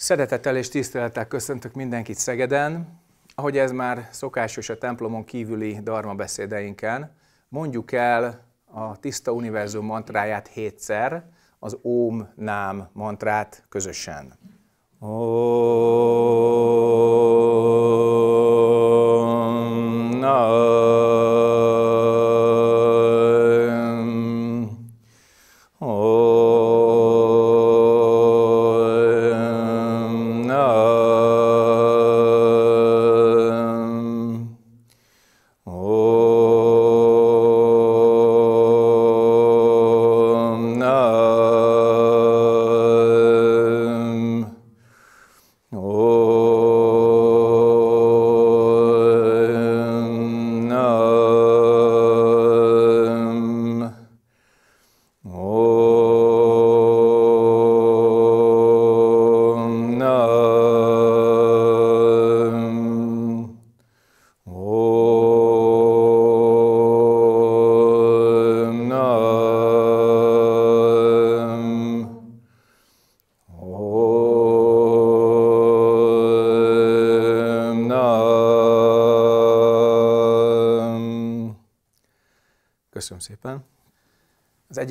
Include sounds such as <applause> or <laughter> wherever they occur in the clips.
Szeretettel és tisztelettel köszöntök mindenkit Szegeden. Ahogy ez már szokásos a templomon kívüli darma beszédeinken, mondjuk el a Tiszta Univerzum mantráját hétszer, az Óm Nám mantrát közösen. Oh.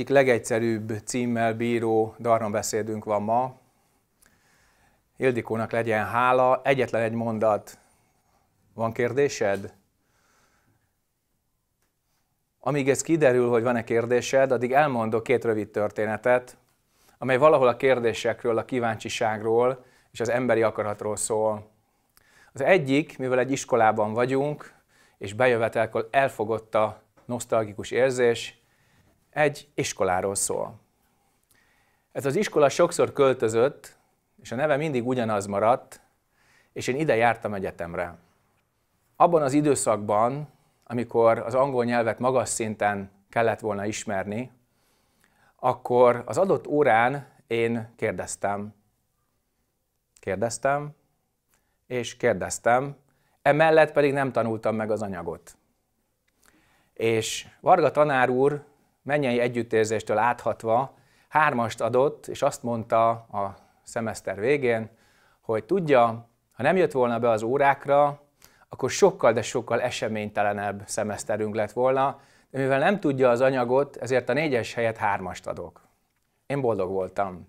egyik legegyszerűbb címmel bíró darnabeszédünk van ma. Ildikónak legyen hála, egyetlen egy mondat. Van kérdésed? Amíg ez kiderül, hogy van-e kérdésed, addig elmondok két rövid történetet, amely valahol a kérdésekről, a kíváncsiságról és az emberi akaratról szól. Az egyik, mivel egy iskolában vagyunk, és bejövetelkor elfogott a nosztalgikus érzés, egy iskoláról szól. Ez az iskola sokszor költözött, és a neve mindig ugyanaz maradt, és én ide jártam egyetemre. Abban az időszakban, amikor az angol nyelvet magas szinten kellett volna ismerni, akkor az adott órán én kérdeztem. Kérdeztem, és kérdeztem, emellett pedig nem tanultam meg az anyagot. És Varga tanár úr mennyei együttérzéstől áthatva hármast adott, és azt mondta a szemeszter végén, hogy tudja, ha nem jött volna be az órákra, akkor sokkal, de sokkal eseménytelenebb szemeszterünk lett volna, de mivel nem tudja az anyagot, ezért a négyes helyet hármast adok. Én boldog voltam,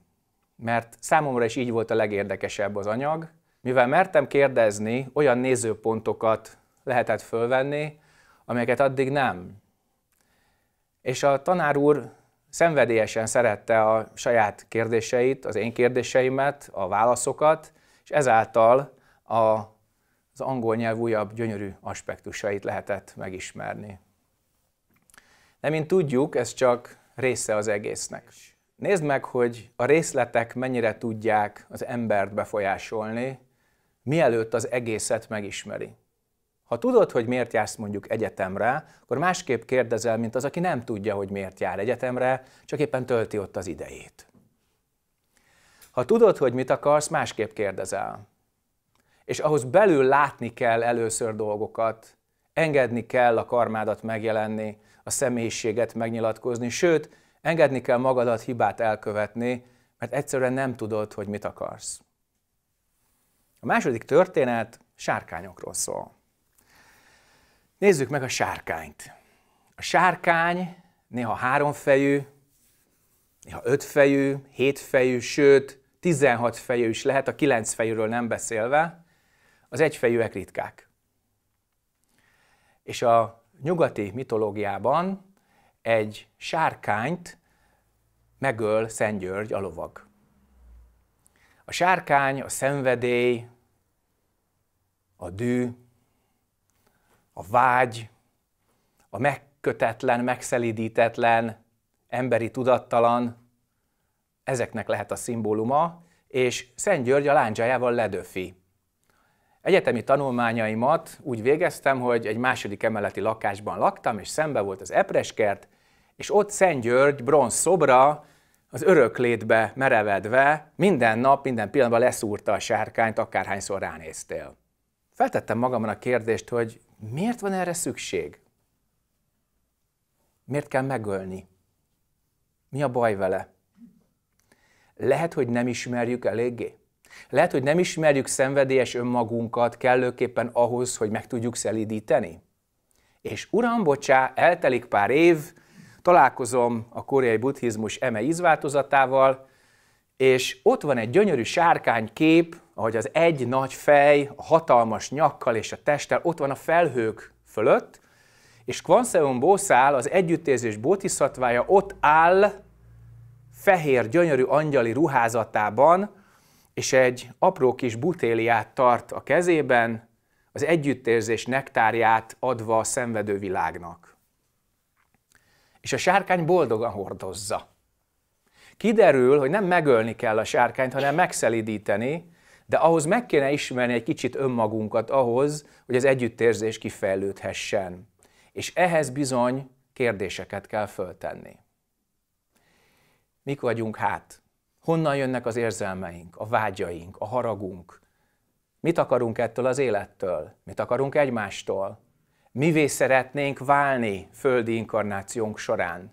mert számomra is így volt a legérdekesebb az anyag, mivel mertem kérdezni, olyan nézőpontokat lehetett fölvenni, amelyeket addig nem és a tanár úr szenvedélyesen szerette a saját kérdéseit, az én kérdéseimet, a válaszokat, és ezáltal a, az angol nyelv újabb gyönyörű aspektusait lehetett megismerni. De mint tudjuk, ez csak része az egésznek. Nézd meg, hogy a részletek mennyire tudják az embert befolyásolni, mielőtt az egészet megismeri. Ha tudod, hogy miért jársz mondjuk egyetemre, akkor másképp kérdezel, mint az, aki nem tudja, hogy miért jár egyetemre, csak éppen tölti ott az idejét. Ha tudod, hogy mit akarsz, másképp kérdezel. És ahhoz belül látni kell először dolgokat, engedni kell a karmádat megjelenni, a személyiséget megnyilatkozni, sőt, engedni kell magadat hibát elkövetni, mert egyszerűen nem tudod, hogy mit akarsz. A második történet sárkányokról szól. Nézzük meg a sárkányt. A sárkány néha háromfejű, néha ötfejű, hétfejű, sőt, 16 fejű is lehet, a kilenc fejűről nem beszélve, az egyfejűek ritkák. És a nyugati mitológiában egy sárkányt megöl Szent György a lovag. A sárkány, a szenvedély, a dű, a vágy, a megkötetlen, megszelidítetlen, emberi tudattalan, ezeknek lehet a szimbóluma, és Szent György a lándzsájával ledöfi. Egyetemi tanulmányaimat úgy végeztem, hogy egy második emeleti lakásban laktam, és szembe volt az Epreskert, és ott Szent György bronz szobra az öröklétbe merevedve minden nap, minden pillanatban leszúrta a sárkányt, akárhányszor ránéztél. Feltettem magamnak a kérdést, hogy Miért van erre szükség? Miért kell megölni? Mi a baj vele? Lehet, hogy nem ismerjük eléggé. Lehet, hogy nem ismerjük szenvedélyes önmagunkat kellőképpen ahhoz, hogy meg tudjuk szelídíteni? És uram, bocsá, eltelik pár év, találkozom a koreai buddhizmus eme ízváltozatával, és ott van egy gyönyörű sárkány kép, ahogy az egy nagy fej, a hatalmas nyakkal és a testtel ott van a felhők fölött, és Kvanseum Bószál, az együttérzés bótiszatvája ott áll fehér, gyönyörű angyali ruházatában, és egy apró kis butéliát tart a kezében, az együttérzés nektárját adva a szenvedő világnak. És a sárkány boldogan hordozza. Kiderül, hogy nem megölni kell a sárkányt, hanem megszelidíteni, de ahhoz meg kéne ismerni egy kicsit önmagunkat ahhoz, hogy az együttérzés kifejlődhessen. És ehhez bizony kérdéseket kell föltenni. Mik vagyunk hát? Honnan jönnek az érzelmeink, a vágyaink, a haragunk? Mit akarunk ettől az élettől? Mit akarunk egymástól? Mivé szeretnénk válni földi inkarnációnk során?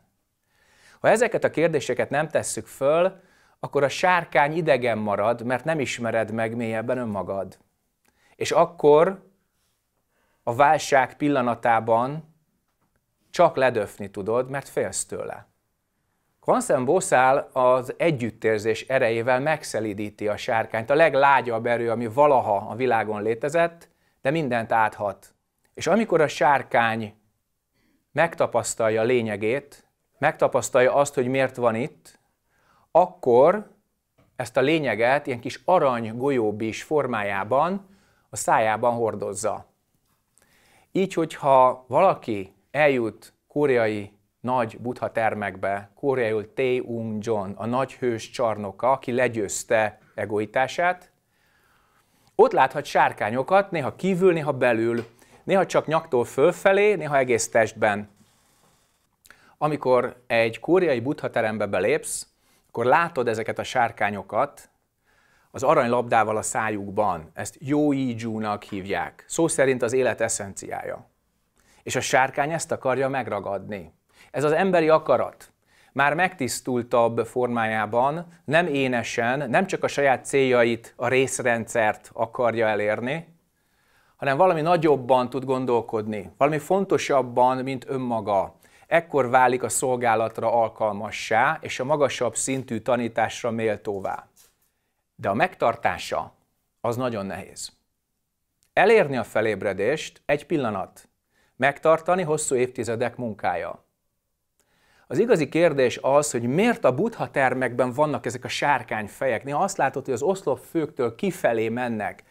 Ha ezeket a kérdéseket nem tesszük föl, akkor a sárkány idegen marad, mert nem ismered meg mélyebben önmagad. És akkor a válság pillanatában csak ledöfni tudod, mert félsz tőle. Kvanszem Boszál az együttérzés erejével megszelidíti a sárkányt, a leglágyabb erő, ami valaha a világon létezett, de mindent áthat. És amikor a sárkány megtapasztalja a lényegét, megtapasztalja azt, hogy miért van itt, akkor ezt a lényeget ilyen kis arany golyóbis formájában a szájában hordozza. Így, hogyha valaki eljut koreai nagy buddha termekbe, koreai Tae-Ung John, a nagy hős csarnoka, aki legyőzte egoitását, ott láthat sárkányokat, néha kívül, néha belül, néha csak nyaktól fölfelé, néha egész testben. Amikor egy koreai buddha terembe belépsz, akkor látod ezeket a sárkányokat az aranylabdával a szájukban. Ezt nak hívják. Szó szerint az élet eszenciája. És a sárkány ezt akarja megragadni. Ez az emberi akarat. Már megtisztultabb formájában, nem énesen, nem csak a saját céljait, a részrendszert akarja elérni, hanem valami nagyobban tud gondolkodni, valami fontosabban, mint önmaga ekkor válik a szolgálatra alkalmassá és a magasabb szintű tanításra méltóvá. De a megtartása az nagyon nehéz. Elérni a felébredést egy pillanat, megtartani hosszú évtizedek munkája. Az igazi kérdés az, hogy miért a buddha termekben vannak ezek a sárkányfejek. Néha azt látod, hogy az oszlop főktől kifelé mennek,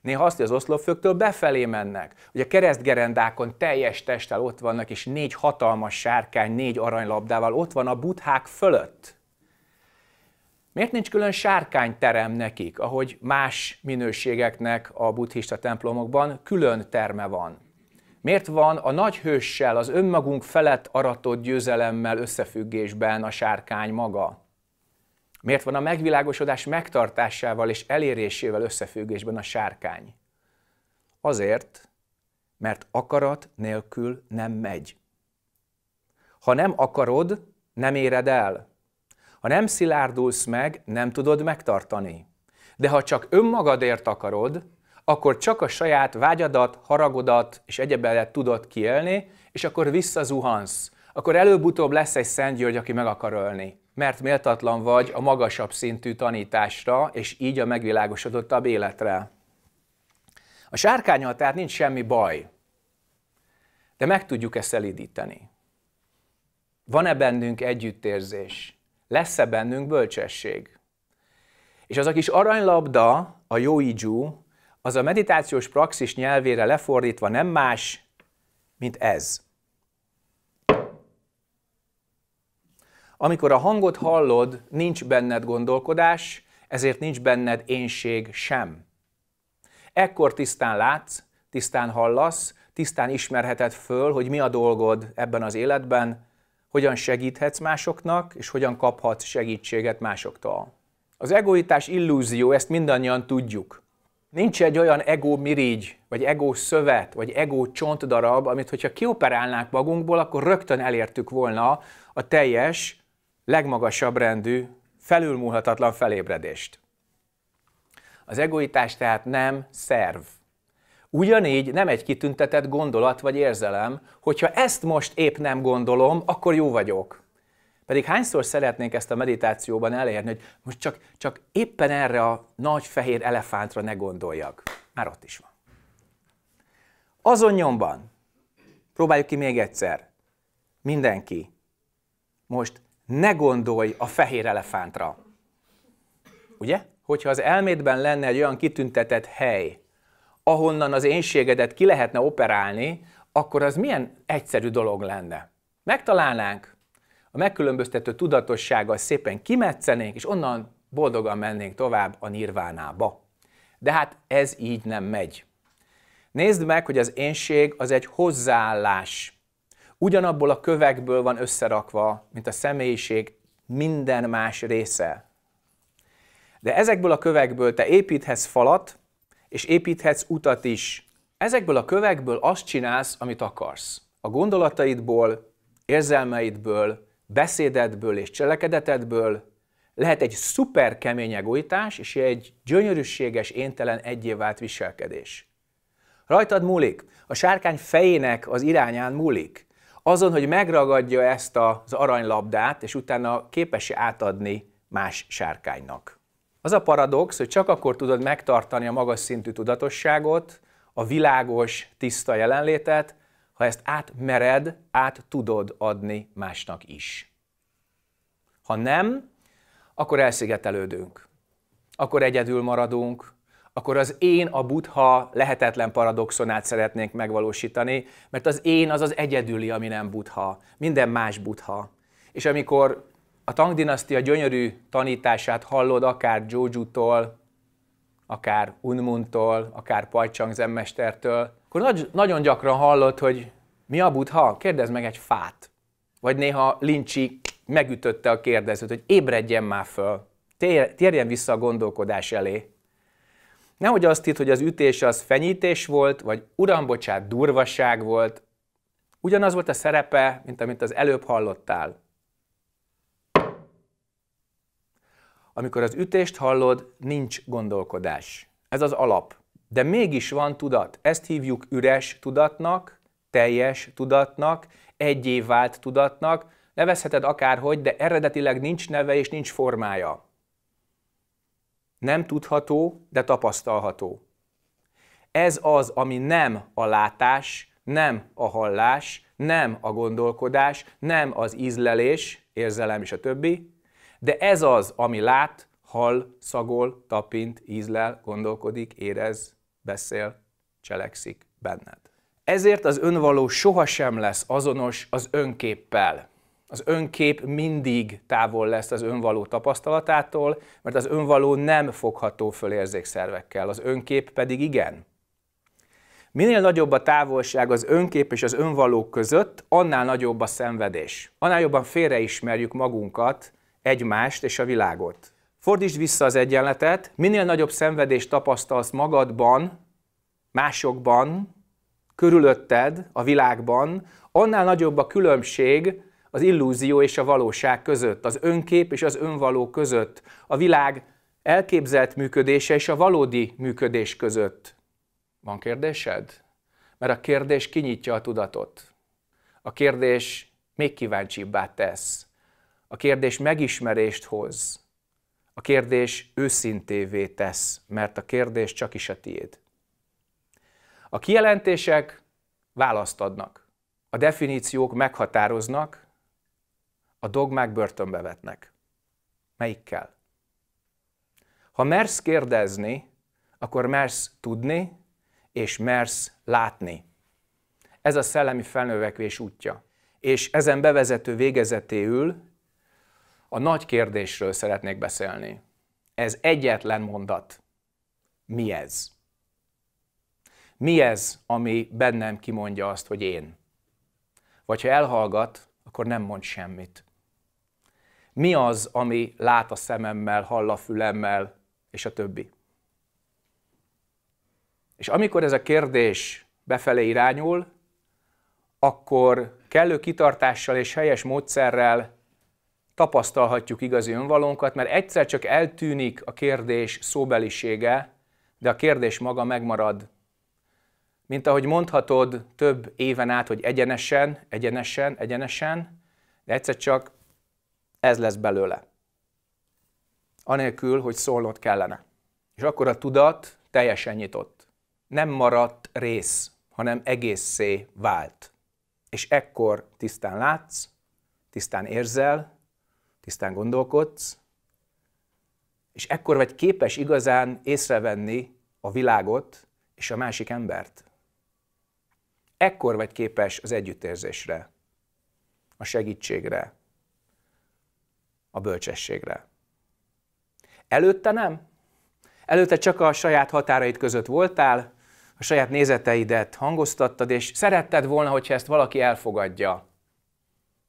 Néha azt, hogy az oszlopfőktől befelé mennek. Ugye a keresztgerendákon teljes testtel ott vannak, és négy hatalmas sárkány, négy aranylabdával ott van a buthák fölött. Miért nincs külön sárkányterem nekik, ahogy más minőségeknek a buddhista templomokban külön terme van? Miért van a nagy hőssel, az önmagunk felett aratott győzelemmel összefüggésben a sárkány maga? Miért van a megvilágosodás megtartásával és elérésével összefüggésben a sárkány? Azért, mert akarat nélkül nem megy. Ha nem akarod, nem éred el. Ha nem szilárdulsz meg, nem tudod megtartani. De ha csak önmagadért akarod, akkor csak a saját vágyadat, haragodat és egyebelet tudod kiélni, és akkor visszazuhansz. Akkor előbb-utóbb lesz egy Szent György, aki meg akar ölni mert méltatlan vagy a magasabb szintű tanításra, és így a megvilágosodottabb életre. A sárkányal tehát nincs semmi baj, de meg tudjuk ezt elidíteni. Van-e bennünk együttérzés? Lesz-e bennünk bölcsesség? És az a kis aranylabda, a jóidzsú, az a meditációs praxis nyelvére lefordítva nem más, mint ez. Amikor a hangot hallod, nincs benned gondolkodás, ezért nincs benned énség sem. Ekkor tisztán látsz, tisztán hallasz, tisztán ismerheted föl, hogy mi a dolgod ebben az életben, hogyan segíthetsz másoknak, és hogyan kaphatsz segítséget másoktól. Az egoitás illúzió, ezt mindannyian tudjuk. Nincs egy olyan ego mirigy, vagy ego szövet, vagy ego csontdarab, amit hogyha kioperálnák magunkból, akkor rögtön elértük volna a teljes legmagasabb rendű, felülmúlhatatlan felébredést. Az egoitás tehát nem szerv. Ugyanígy nem egy kitüntetett gondolat vagy érzelem, hogyha ezt most épp nem gondolom, akkor jó vagyok. Pedig hányszor szeretnénk ezt a meditációban elérni, hogy most csak, csak éppen erre a nagy fehér elefántra ne gondoljak. Már ott is van. Azon nyomban, próbáljuk ki még egyszer, mindenki most ne gondolj a fehér elefántra. Ugye? Hogyha az elmédben lenne egy olyan kitüntetett hely, ahonnan az énségedet ki lehetne operálni, akkor az milyen egyszerű dolog lenne. Megtalálnánk, a megkülönböztető tudatossággal szépen kimetszenénk, és onnan boldogan mennénk tovább a nirvánába. De hát ez így nem megy. Nézd meg, hogy az énség az egy hozzáállás ugyanabból a kövekből van összerakva, mint a személyiség minden más része. De ezekből a kövekből te építhetsz falat, és építhetsz utat is. Ezekből a kövekből azt csinálsz, amit akarsz. A gondolataidból, érzelmeidből, beszédedből és cselekedetedből lehet egy szuper kemény egoitás és egy gyönyörűséges, éntelen egyévált viselkedés. Rajtad múlik, a sárkány fejének az irányán múlik azon, hogy megragadja ezt az aranylabdát, és utána képes átadni más sárkánynak. Az a paradox, hogy csak akkor tudod megtartani a magas szintű tudatosságot, a világos, tiszta jelenlétet, ha ezt átmered, át tudod adni másnak is. Ha nem, akkor elszigetelődünk. Akkor egyedül maradunk, akkor az én a buddha lehetetlen paradoxonát szeretnénk megvalósítani, mert az én az az egyedüli, ami nem buddha. Minden más buddha. És amikor a Tang dinasztia gyönyörű tanítását hallod akár Joju-tól, akár Unmuntól, akár Pajcsang zenmestertől, akkor nagy, nagyon gyakran hallod, hogy mi a buddha? Kérdezd meg egy fát. Vagy néha Lincsi megütötte a kérdezőt, hogy ébredjen már föl, térjen vissza a gondolkodás elé. Nehogy azt hitt, hogy az ütés az fenyítés volt, vagy uram, bocsánat, durvaság volt. Ugyanaz volt a szerepe, mint amit az előbb hallottál. Amikor az ütést hallod, nincs gondolkodás. Ez az alap. De mégis van tudat. Ezt hívjuk üres tudatnak, teljes tudatnak, egyé vált tudatnak. Nevezheted akárhogy, de eredetileg nincs neve és nincs formája nem tudható, de tapasztalható. Ez az, ami nem a látás, nem a hallás, nem a gondolkodás, nem az ízlelés, érzelem és a többi, de ez az, ami lát, hall, szagol, tapint, ízlel, gondolkodik, érez, beszél, cselekszik benned. Ezért az önvaló sohasem lesz azonos az önképpel. Az önkép mindig távol lesz az önvaló tapasztalatától, mert az önvaló nem fogható fölérzékszervekkel, az önkép pedig igen. Minél nagyobb a távolság az önkép és az önvaló között, annál nagyobb a szenvedés. Annál jobban félreismerjük magunkat, egymást és a világot. Fordítsd vissza az egyenletet, minél nagyobb szenvedést tapasztalsz magadban, másokban, körülötted, a világban, annál nagyobb a különbség az illúzió és a valóság között, az önkép és az önvaló között, a világ elképzelt működése és a valódi működés között. Van kérdésed? Mert a kérdés kinyitja a tudatot. A kérdés még kíváncsibbá tesz. A kérdés megismerést hoz. A kérdés őszintévé tesz, mert a kérdés csak is a tiéd. A kijelentések választ adnak. A definíciók meghatároznak, a dogmák börtönbe vetnek. Melyikkel? Ha mersz kérdezni, akkor mersz tudni, és mersz látni. Ez a szellemi felnövekvés útja. És ezen bevezető végezetéül a nagy kérdésről szeretnék beszélni. Ez egyetlen mondat. Mi ez? Mi ez, ami bennem kimondja azt, hogy én? Vagy ha elhallgat, akkor nem mond semmit. Mi az, ami lát a szememmel, hall a fülemmel, és a többi. És amikor ez a kérdés befelé irányul, akkor kellő kitartással és helyes módszerrel tapasztalhatjuk igazi önvalónkat, mert egyszer csak eltűnik a kérdés szóbelisége, de a kérdés maga megmarad. Mint ahogy mondhatod több éven át, hogy egyenesen, egyenesen, egyenesen, de egyszer csak ez lesz belőle. Anélkül, hogy szólnod kellene. És akkor a tudat teljesen nyitott. Nem maradt rész, hanem egészé vált. És ekkor tisztán látsz, tisztán érzel, tisztán gondolkodsz, és ekkor vagy képes igazán észrevenni a világot és a másik embert. Ekkor vagy képes az együttérzésre, a segítségre, a bölcsességre. Előtte nem. Előtte csak a saját határaid között voltál, a saját nézeteidet hangoztattad, és szeretted volna, hogyha ezt valaki elfogadja,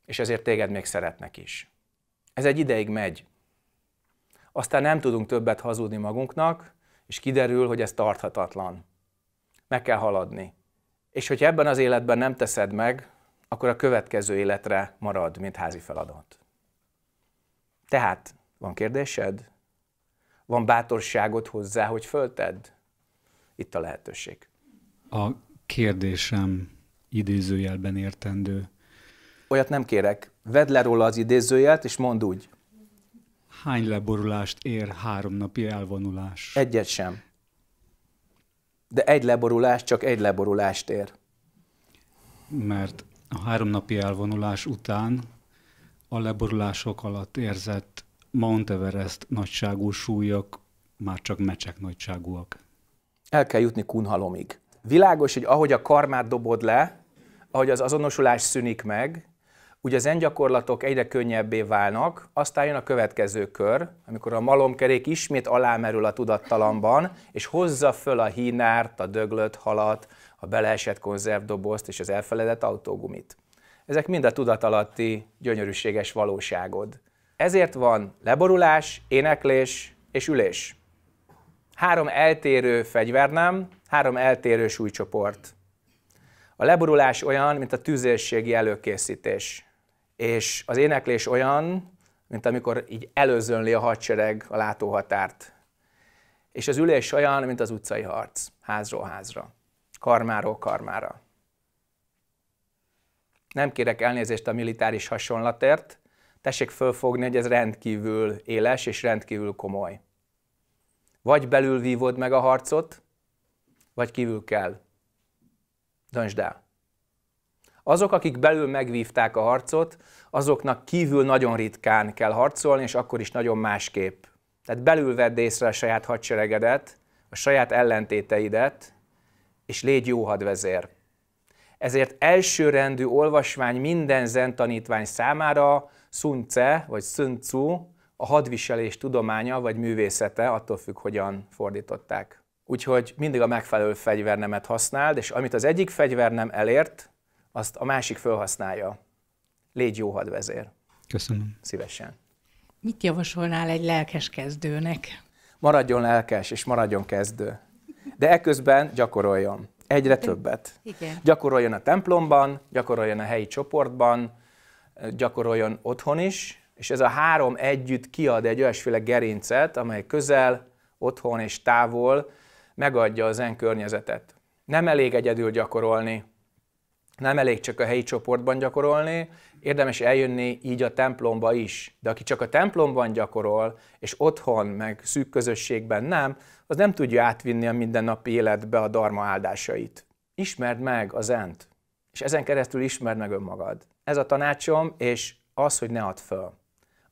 és ezért téged még szeretnek is. Ez egy ideig megy. Aztán nem tudunk többet hazudni magunknak, és kiderül, hogy ez tarthatatlan. Meg kell haladni. És hogyha ebben az életben nem teszed meg, akkor a következő életre marad, mint házi feladat. Tehát van kérdésed? Van bátorságod hozzá, hogy föltedd Itt a lehetőség. A kérdésem idézőjelben értendő. Olyat nem kérek. Vedd le róla az idézőjelt, és mondd úgy. Hány leborulást ér három napi elvonulás? Egyet sem. De egy leborulás csak egy leborulást ér. Mert a három napi elvonulás után a leborulások alatt érzett Mount Everest nagyságú súlyok már csak mecsek nagyságúak. El kell jutni kunhalomig. Világos, hogy ahogy a karmát dobod le, ahogy az azonosulás szűnik meg, ugye az engyakorlatok egyre könnyebbé válnak, aztán jön a következő kör, amikor a malomkerék ismét alámerül a tudattalamban, és hozza föl a hínárt, a döglött halat, a beleesett konzervdobozt és az elfeledett autógumit ezek mind a tudatalatti gyönyörűséges valóságod. Ezért van leborulás, éneklés és ülés. Három eltérő fegyvernem, három eltérő súlycsoport. A leborulás olyan, mint a tüzérségi előkészítés. És az éneklés olyan, mint amikor így előzönli a hadsereg a látóhatárt. És az ülés olyan, mint az utcai harc, házról házra, karmáról karmára. Nem kérek elnézést a militáris hasonlatért, tessék fölfogni, hogy ez rendkívül éles és rendkívül komoly. Vagy belül vívod meg a harcot, vagy kívül kell. Döntsd el. Azok, akik belül megvívták a harcot, azoknak kívül nagyon ritkán kell harcolni, és akkor is nagyon másképp. Tehát belül vedd észre a saját hadseregedet, a saját ellentéteidet, és légy jó hadvezér ezért elsőrendű olvasmány minden zen tanítvány számára szunce vagy Sun a hadviselés tudománya vagy művészete, attól függ, hogyan fordították. Úgyhogy mindig a megfelelő fegyvernemet használd, és amit az egyik fegyvernem elért, azt a másik felhasználja. Légy jó hadvezér. Köszönöm. Szívesen. Mit javasolnál egy lelkes kezdőnek? Maradjon lelkes, és maradjon kezdő. De eközben gyakoroljon. Egyre többet. Igen. Gyakoroljon a templomban, gyakoroljon a helyi csoportban, gyakoroljon otthon is, és ez a három együtt kiad egy olyasféle gerincet, amely közel, otthon és távol megadja az zen környezetet. Nem elég egyedül gyakorolni, nem elég csak a helyi csoportban gyakorolni, érdemes eljönni így a templomba is. De aki csak a templomban gyakorol, és otthon, meg szűk közösségben nem, az nem tudja átvinni a mindennapi életbe a darma áldásait. Ismerd meg az ent, és ezen keresztül ismerd meg önmagad. Ez a tanácsom, és az, hogy ne add föl.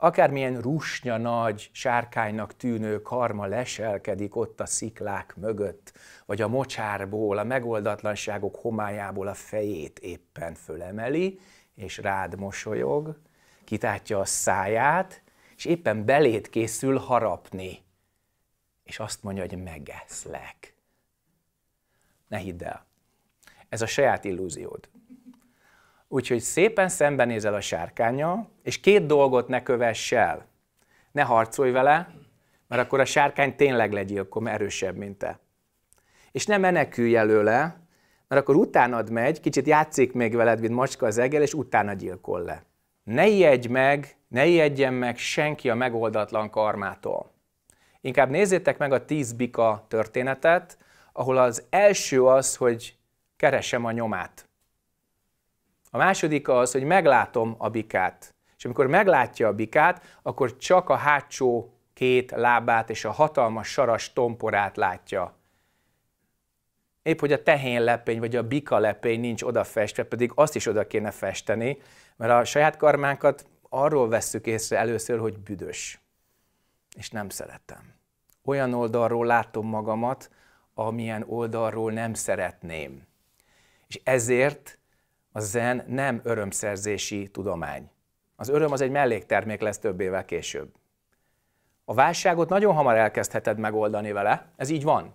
Akármilyen rusnya nagy, sárkánynak tűnő karma leselkedik ott a sziklák mögött, vagy a mocsárból, a megoldatlanságok homályából a fejét éppen fölemeli, és rád mosolyog, kitátja a száját, és éppen belét készül harapni. És azt mondja, hogy megeszlek. Ne hidd el. Ez a saját illúziód. Úgyhogy szépen szembenézel a sárkányjal, és két dolgot ne kövess el. Ne harcolj vele, mert akkor a sárkány tényleg legyilkom erősebb, mint te. És ne menekülj előle, mert akkor utánad megy, kicsit játszik még veled, mint macska az egel, és utána gyilkol le. Ne ijedj meg, ne ijedjen meg senki a megoldatlan karmától. Inkább nézzétek meg a tíz bika történetet, ahol az első az, hogy keresem a nyomát. A második az, hogy meglátom a bikát. És amikor meglátja a bikát, akkor csak a hátsó két lábát és a hatalmas saras tomporát látja. Épp, hogy a tehén lepény vagy a bika lepény nincs odafestve, pedig azt is oda kéne festeni, mert a saját karmánkat arról vesszük észre először, hogy büdös. És nem szeretem. Olyan oldalról látom magamat, amilyen oldalról nem szeretném. És ezért a zen nem örömszerzési tudomány. Az öröm az egy melléktermék lesz több évvel később. A válságot nagyon hamar elkezdheted megoldani vele, ez így van.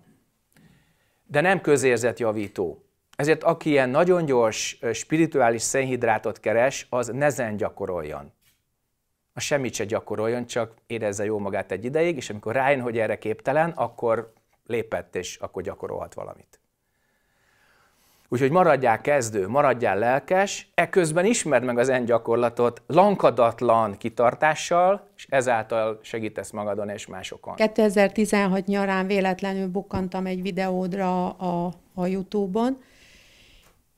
De nem közérzetjavító. Ezért aki ilyen nagyon gyors spirituális szénhidrátot keres, az nezen gyakoroljon. A semmit se gyakoroljon, csak érezze jó magát egy ideig, és amikor rájön, hogy erre képtelen, akkor lépett, és akkor gyakorolhat valamit. Úgyhogy maradjál kezdő, maradjál lelkes, eközben ismerd meg az en gyakorlatot lankadatlan kitartással, és ezáltal segítesz magadon és másokon. 2016 nyarán véletlenül bukkantam egy videódra a, a Youtube-on,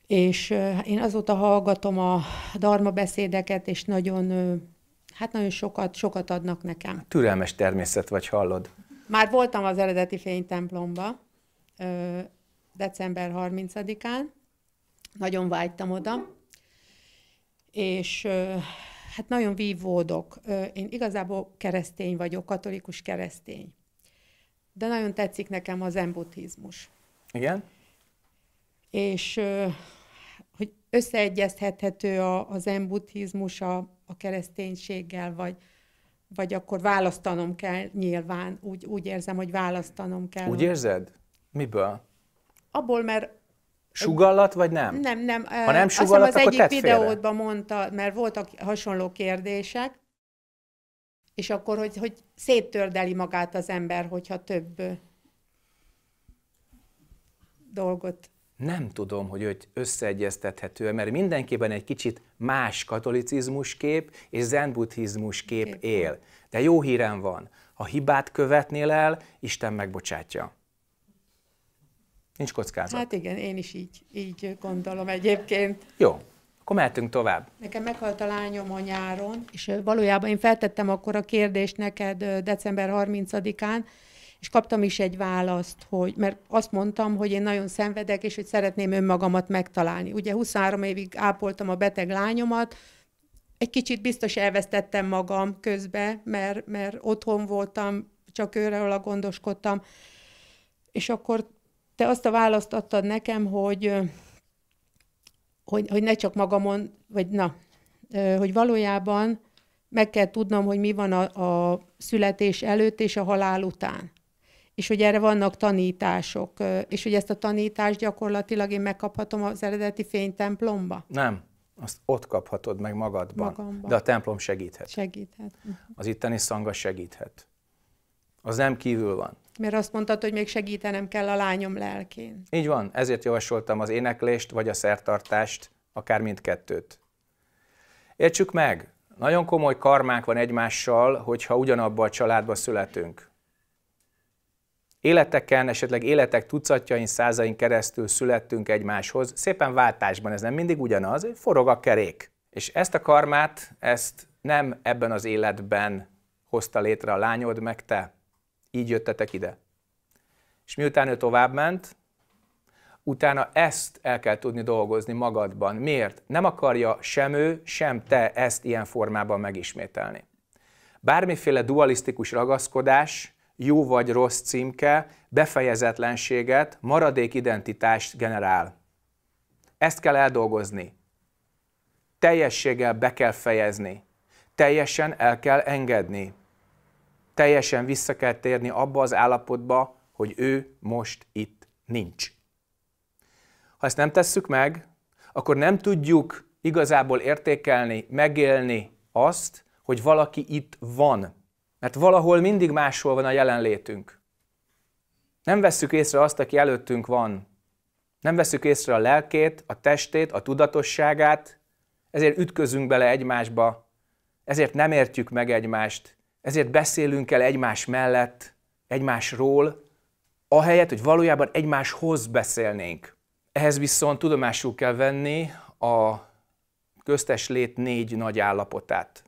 és én azóta hallgatom a darma beszédeket, és nagyon, hát nagyon sokat, sokat adnak nekem. Türelmes természet vagy, hallod? Már voltam az eredeti fénytemplomba, december 30-án. Nagyon vágytam oda, és hát nagyon vívódok. Én igazából keresztény vagyok, katolikus keresztény. De nagyon tetszik nekem az embutizmus. Igen? És hogy összeegyeztethető a, az embutizmus a, a kereszténységgel, vagy, vagy akkor választanom kell nyilván. Úgy, úgy érzem, hogy választanom kell. Úgy érzed? Miből? abból, mert Sugallat, vagy nem? Nem, nem. Ha nem sugallat, az akkor egyik videódban mondta, mert voltak hasonló kérdések, és akkor, hogy, hogy széttördeli magát az ember, hogyha több dolgot. Nem tudom, hogy őt összeegyeztethető, mert mindenképpen egy kicsit más katolicizmus kép és zenbuddhizmus kép, kép él. De jó hírem van, ha hibát követnél el, Isten megbocsátja. Nincs kockázat. Hát igen, én is így, így gondolom egyébként. Jó, akkor mehetünk tovább. Nekem meghalt a lányom a nyáron, és valójában én feltettem akkor a kérdést neked december 30-án, és kaptam is egy választ, hogy, mert azt mondtam, hogy én nagyon szenvedek, és hogy szeretném önmagamat megtalálni. Ugye 23 évig ápoltam a beteg lányomat, egy kicsit biztos elvesztettem magam közbe, mert, mert otthon voltam, csak a gondoskodtam, és akkor te azt a választ adtad nekem, hogy, hogy, hogy ne csak magamon, vagy na, hogy valójában meg kell tudnom, hogy mi van a, a születés előtt és a halál után. És hogy erre vannak tanítások, és hogy ezt a tanítást gyakorlatilag én megkaphatom az eredeti fénytemplomba? Nem, azt ott kaphatod meg magadban. Magamban. De a templom segíthet. Segíthet. Az itteni szanga segíthet. Az nem kívül van. Mert azt mondtad, hogy még segítenem kell a lányom lelkén. Így van, ezért javasoltam az éneklést vagy a szertartást, akár mindkettőt. Értsük meg, nagyon komoly karmák van egymással, hogyha ugyanabba a családba születünk. Életeken, esetleg életek tucatjain, százain keresztül születtünk egymáshoz, szépen váltásban, ez nem mindig ugyanaz, forog a kerék. És ezt a karmát, ezt nem ebben az életben hozta létre a lányod, meg te így jöttetek ide. És miután ő továbbment, utána ezt el kell tudni dolgozni magadban. Miért? Nem akarja sem ő, sem te ezt ilyen formában megismételni. Bármiféle dualisztikus ragaszkodás, jó vagy rossz címke, befejezetlenséget, maradék identitást generál. Ezt kell eldolgozni. Teljességgel be kell fejezni. Teljesen el kell engedni teljesen vissza kell térni abba az állapotba, hogy ő most itt nincs. Ha ezt nem tesszük meg, akkor nem tudjuk igazából értékelni, megélni azt, hogy valaki itt van. Mert valahol mindig máshol van a jelenlétünk. Nem vesszük észre azt, aki előttünk van. Nem vesszük észre a lelkét, a testét, a tudatosságát, ezért ütközünk bele egymásba, ezért nem értjük meg egymást, ezért beszélünk el egymás mellett, egymásról, ahelyett, hogy valójában egymáshoz beszélnénk. Ehhez viszont tudomásul kell venni a köztes lét négy nagy állapotát.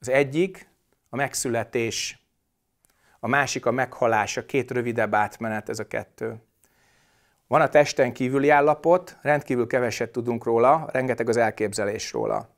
Az egyik a megszületés, a másik a meghalás, a két rövidebb átmenet, ez a kettő. Van a testen kívüli állapot, rendkívül keveset tudunk róla, rengeteg az elképzelés róla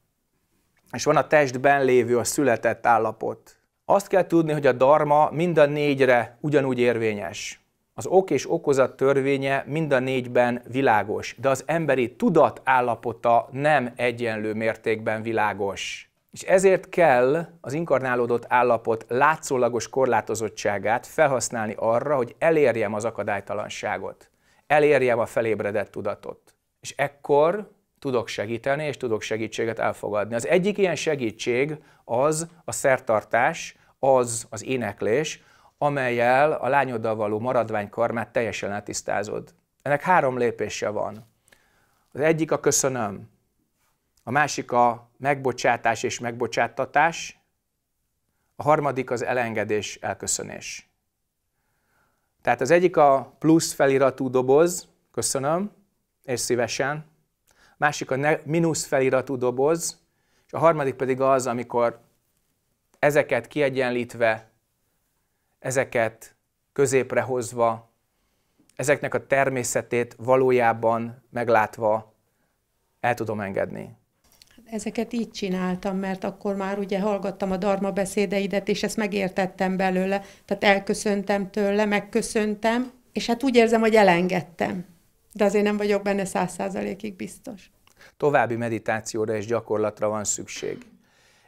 és van a testben lévő, a született állapot. Azt kell tudni, hogy a dharma mind a négyre ugyanúgy érvényes. Az ok és okozat törvénye mind a négyben világos, de az emberi tudat állapota nem egyenlő mértékben világos. És ezért kell az inkarnálódott állapot látszólagos korlátozottságát felhasználni arra, hogy elérjem az akadálytalanságot, elérjem a felébredett tudatot. És ekkor tudok segíteni, és tudok segítséget elfogadni. Az egyik ilyen segítség az a szertartás, az az éneklés, amelyel a lányoddal való maradványkarmát teljesen letisztázod. Ennek három lépése van. Az egyik a köszönöm, a másik a megbocsátás és megbocsátatás, a harmadik az elengedés, elköszönés. Tehát az egyik a plusz feliratú doboz, köszönöm, és szívesen, másik a mínusz feliratú doboz, és a harmadik pedig az, amikor ezeket kiegyenlítve, ezeket középre hozva, ezeknek a természetét valójában meglátva el tudom engedni hát ezeket így csináltam, mert akkor már ugye hallgattam a darma beszédeidet, és ezt megértettem belőle. Tehát elköszöntem tőle, megköszöntem, és hát úgy érzem, hogy elengedtem de azért nem vagyok benne száz százalékig biztos. További meditációra és gyakorlatra van szükség.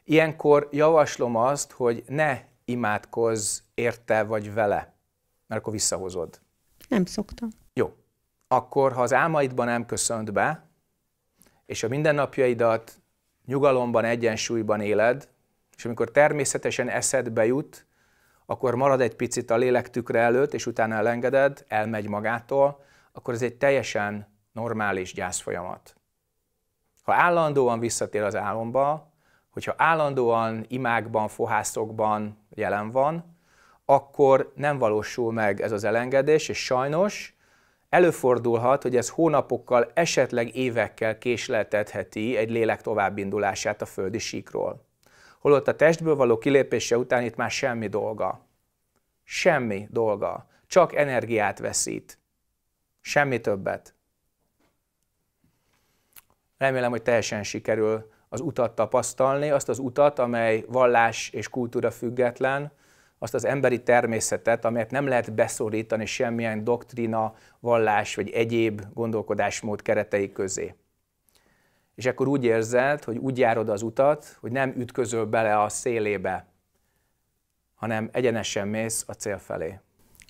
Ilyenkor javaslom azt, hogy ne imádkozz érte vagy vele, mert akkor visszahozod. Nem szoktam. Jó. Akkor, ha az álmaidban nem köszönt be, és a mindennapjaidat nyugalomban, egyensúlyban éled, és amikor természetesen eszedbe jut, akkor marad egy picit a lélektükre előtt, és utána elengeded, elmegy magától, akkor ez egy teljesen normális gyászfolyamat. Ha állandóan visszatér az álomba, hogyha állandóan imákban, fohászokban jelen van, akkor nem valósul meg ez az elengedés, és sajnos előfordulhat, hogy ez hónapokkal, esetleg évekkel késleltetheti egy lélek továbbindulását a földi síkról. Holott a testből való kilépése után itt már semmi dolga. Semmi dolga. Csak energiát veszít. Semmi többet. Remélem, hogy teljesen sikerül az utat tapasztalni, azt az utat, amely vallás és kultúra független, azt az emberi természetet, amelyet nem lehet beszorítani semmilyen doktrina, vallás vagy egyéb gondolkodásmód keretei közé. És akkor úgy érzed, hogy úgy járod az utat, hogy nem ütközöl bele a szélébe, hanem egyenesen mész a cél felé.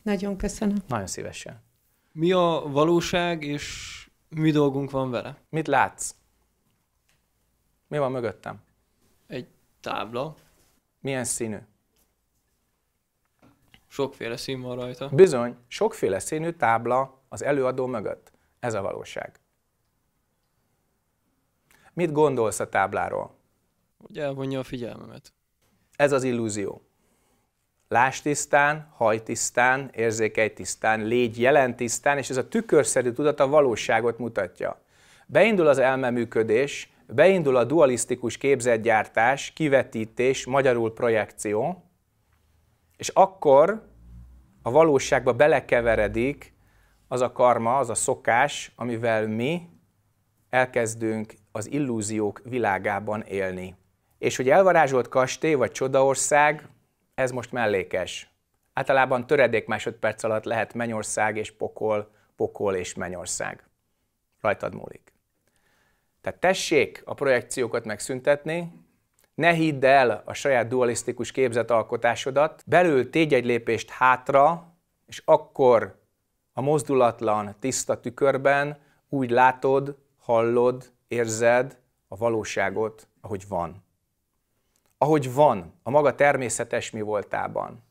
Nagyon köszönöm. Nagyon szívesen mi a valóság, és mi dolgunk van vele. Mit látsz? Mi van mögöttem? Egy tábla. Milyen színű? Sokféle szín van rajta. Bizony, sokféle színű tábla az előadó mögött. Ez a valóság. Mit gondolsz a tábláról? Hogy elvonja a figyelmemet. Ez az illúzió. Láss tisztán, haj tisztán, érzékelj tisztán, légy jelen tisztán, és ez a tükörszerű tudat a valóságot mutatja. Beindul az elmeműködés, beindul a dualisztikus képzetgyártás, kivetítés, magyarul projekció, és akkor a valóságba belekeveredik az a karma, az a szokás, amivel mi elkezdünk az illúziók világában élni. És hogy elvarázsolt kastély vagy csodaország, ez most mellékes. Általában töredék másodperc alatt lehet mennyország és pokol, pokol és mennyország. Rajtad múlik. Tehát tessék a projekciókat megszüntetni, ne hidd el a saját dualisztikus képzetalkotásodat, belül tégy egy lépést hátra, és akkor a mozdulatlan, tiszta tükörben úgy látod, hallod, érzed a valóságot, ahogy van ahogy van, a maga természetes mi voltában.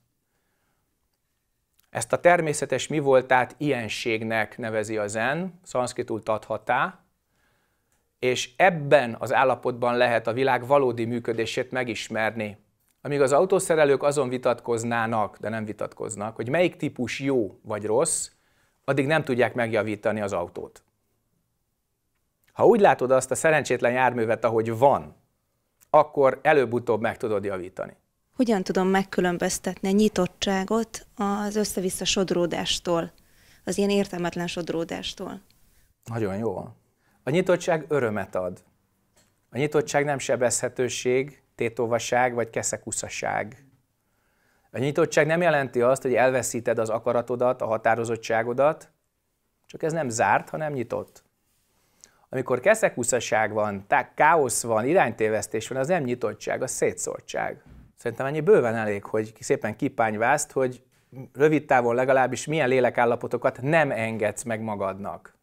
Ezt a természetes mi voltát ilyenségnek nevezi a zen, szanszkritul tathatá, és ebben az állapotban lehet a világ valódi működését megismerni. Amíg az autószerelők azon vitatkoznának, de nem vitatkoznak, hogy melyik típus jó vagy rossz, addig nem tudják megjavítani az autót. Ha úgy látod azt a szerencsétlen járművet, ahogy van, akkor előbb-utóbb meg tudod javítani. Hogyan tudom megkülönböztetni a nyitottságot az össze-vissza sodródástól, az ilyen értelmetlen sodródástól? Nagyon jó. A nyitottság örömet ad. A nyitottság nem sebezhetőség, tétovaság vagy keszekuszaság. A nyitottság nem jelenti azt, hogy elveszíted az akaratodat, a határozottságodat, csak ez nem zárt, hanem nyitott. Amikor keszekuszaság van, tehát káosz van, iránytévesztés van, az nem nyitottság, az szétszórtság. Szerintem ennyi bőven elég, hogy szépen kipányvázt, hogy rövid távon legalábbis milyen lélekállapotokat nem engedsz meg magadnak.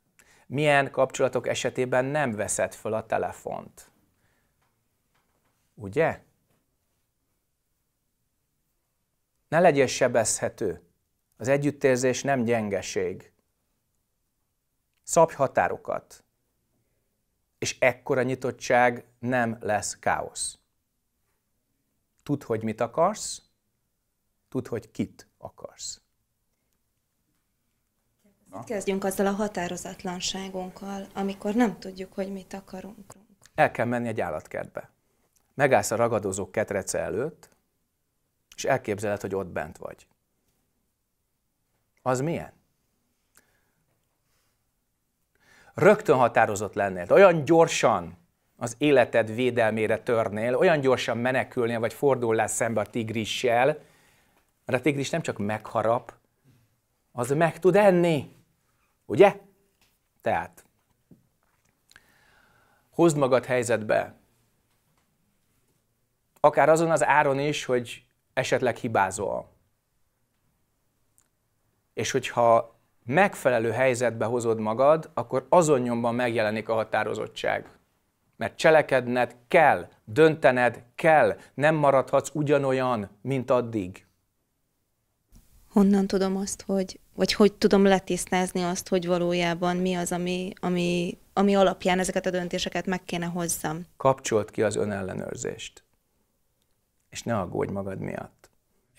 Milyen kapcsolatok esetében nem veszed föl a telefont. Ugye? Ne legyél sebezhető. Az együttérzés nem gyengeség. Szabj határokat és ekkora nyitottság nem lesz káosz. Tudd, hogy mit akarsz, tudd, hogy kit akarsz. Na? Kezdjünk azzal a határozatlanságunkkal, amikor nem tudjuk, hogy mit akarunk. El kell menni egy állatkertbe. Megállsz a ragadozó ketrece előtt, és elképzeled, hogy ott bent vagy. Az milyen? rögtön határozott lennél, olyan gyorsan az életed védelmére törnél, olyan gyorsan menekülnél, vagy fordulnál szembe a tigrissel, mert a tigris nem csak megharap, az meg tud enni. Ugye? Tehát, hozd magad helyzetbe, akár azon az áron is, hogy esetleg hibázol. És hogyha megfelelő helyzetbe hozod magad, akkor azon nyomban megjelenik a határozottság. Mert cselekedned kell, döntened kell, nem maradhatsz ugyanolyan, mint addig. Honnan tudom azt, hogy, vagy hogy tudom letisztázni azt, hogy valójában mi az, ami, ami, ami alapján ezeket a döntéseket meg kéne hozzam? Kapcsolt ki az önellenőrzést, és ne aggódj magad miatt.